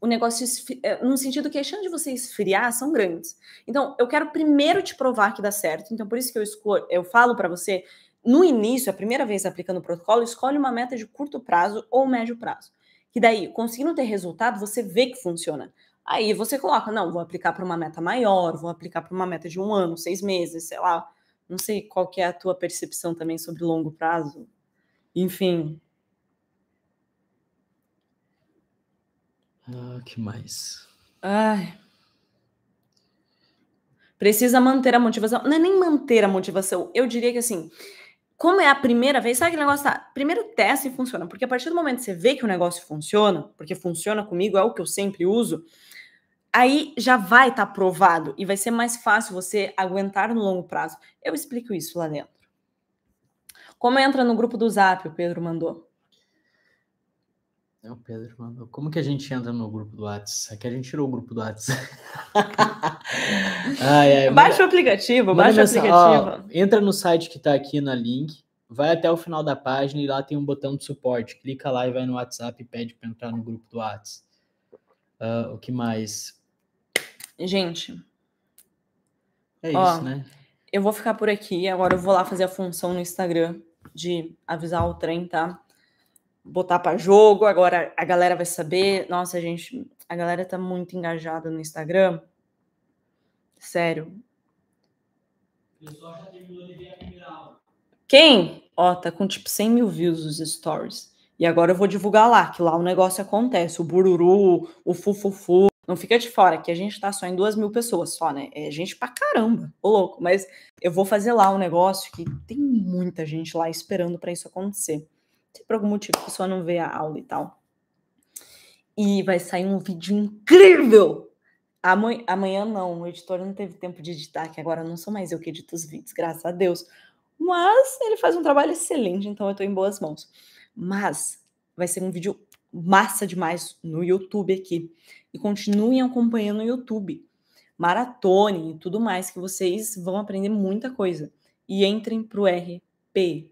S1: o negócio, é, no sentido que as chances de você esfriar são grandes. Então, eu quero primeiro te provar que dá certo. Então, por isso que eu, escolho, eu falo para você, no início, a primeira vez aplicando o protocolo, escolhe uma meta de curto prazo ou médio prazo. E daí, conseguindo ter resultado, você vê que funciona. Aí você coloca, não, vou aplicar para uma meta maior, vou aplicar para uma meta de um ano, seis meses, sei lá. Não sei qual que é a tua percepção também sobre longo prazo. Enfim.
S2: Ah, que mais?
S1: Ai. Precisa manter a motivação. Não é nem manter a motivação. Eu diria que assim, como é a primeira vez, sabe que negócio tá? Primeiro testa e funciona, porque a partir do momento que você vê que o negócio funciona, porque funciona comigo, é o que eu sempre uso, aí já vai estar tá provado e vai ser mais fácil você aguentar no longo prazo. Eu explico isso lá dentro. Como entra no grupo do Zap, o Pedro mandou
S2: o Pedro mandou. Como que a gente entra no grupo do WhatsApp? Aqui a gente tirou o grupo do WhatsApp. [laughs]
S1: ai, ai, baixa o aplicativo, baixa o aplicativo.
S2: Ó, entra no site que tá aqui na link, vai até o final da página e lá tem um botão de suporte. Clica lá e vai no WhatsApp e pede para entrar no grupo do WhatsApp. Uh, o que mais?
S1: Gente. É ó, isso, né? Eu vou ficar por aqui. Agora eu vou lá fazer a função no Instagram de avisar o trem, tá? botar para jogo. Agora a galera vai saber. Nossa, gente, a galera tá muito engajada no Instagram. Sério. Quem? Ó, tá com tipo 100 mil views os stories. E agora eu vou divulgar lá, que lá o negócio acontece. O bururu, o fufufu. Não fica de fora, que a gente tá só em duas mil pessoas só, né? É gente pra caramba, ô louco. Mas eu vou fazer lá um negócio que tem muita gente lá esperando para isso acontecer se por algum motivo a pessoa não vê a aula e tal. E vai sair um vídeo incrível! Amanhã, amanhã não, o editor não teve tempo de editar, que agora não sou mais eu que edito os vídeos, graças a Deus. Mas ele faz um trabalho excelente, então eu tô em boas mãos. Mas vai ser um vídeo massa demais no YouTube aqui. E continuem acompanhando o YouTube. Maratone e tudo mais, que vocês vão aprender muita coisa. E entrem pro RP,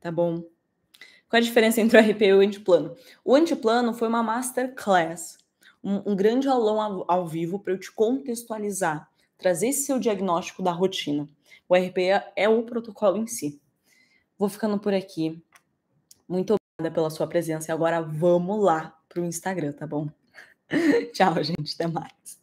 S1: tá bom? Qual a diferença entre o RP e o antiplano? O antiplano foi uma masterclass, um, um grande aulão ao, ao vivo para eu te contextualizar, trazer esse seu diagnóstico da rotina. O RP é, é o protocolo em si. Vou ficando por aqui. Muito obrigada pela sua presença. E agora vamos lá para o Instagram, tá bom? [laughs] Tchau, gente. Até mais.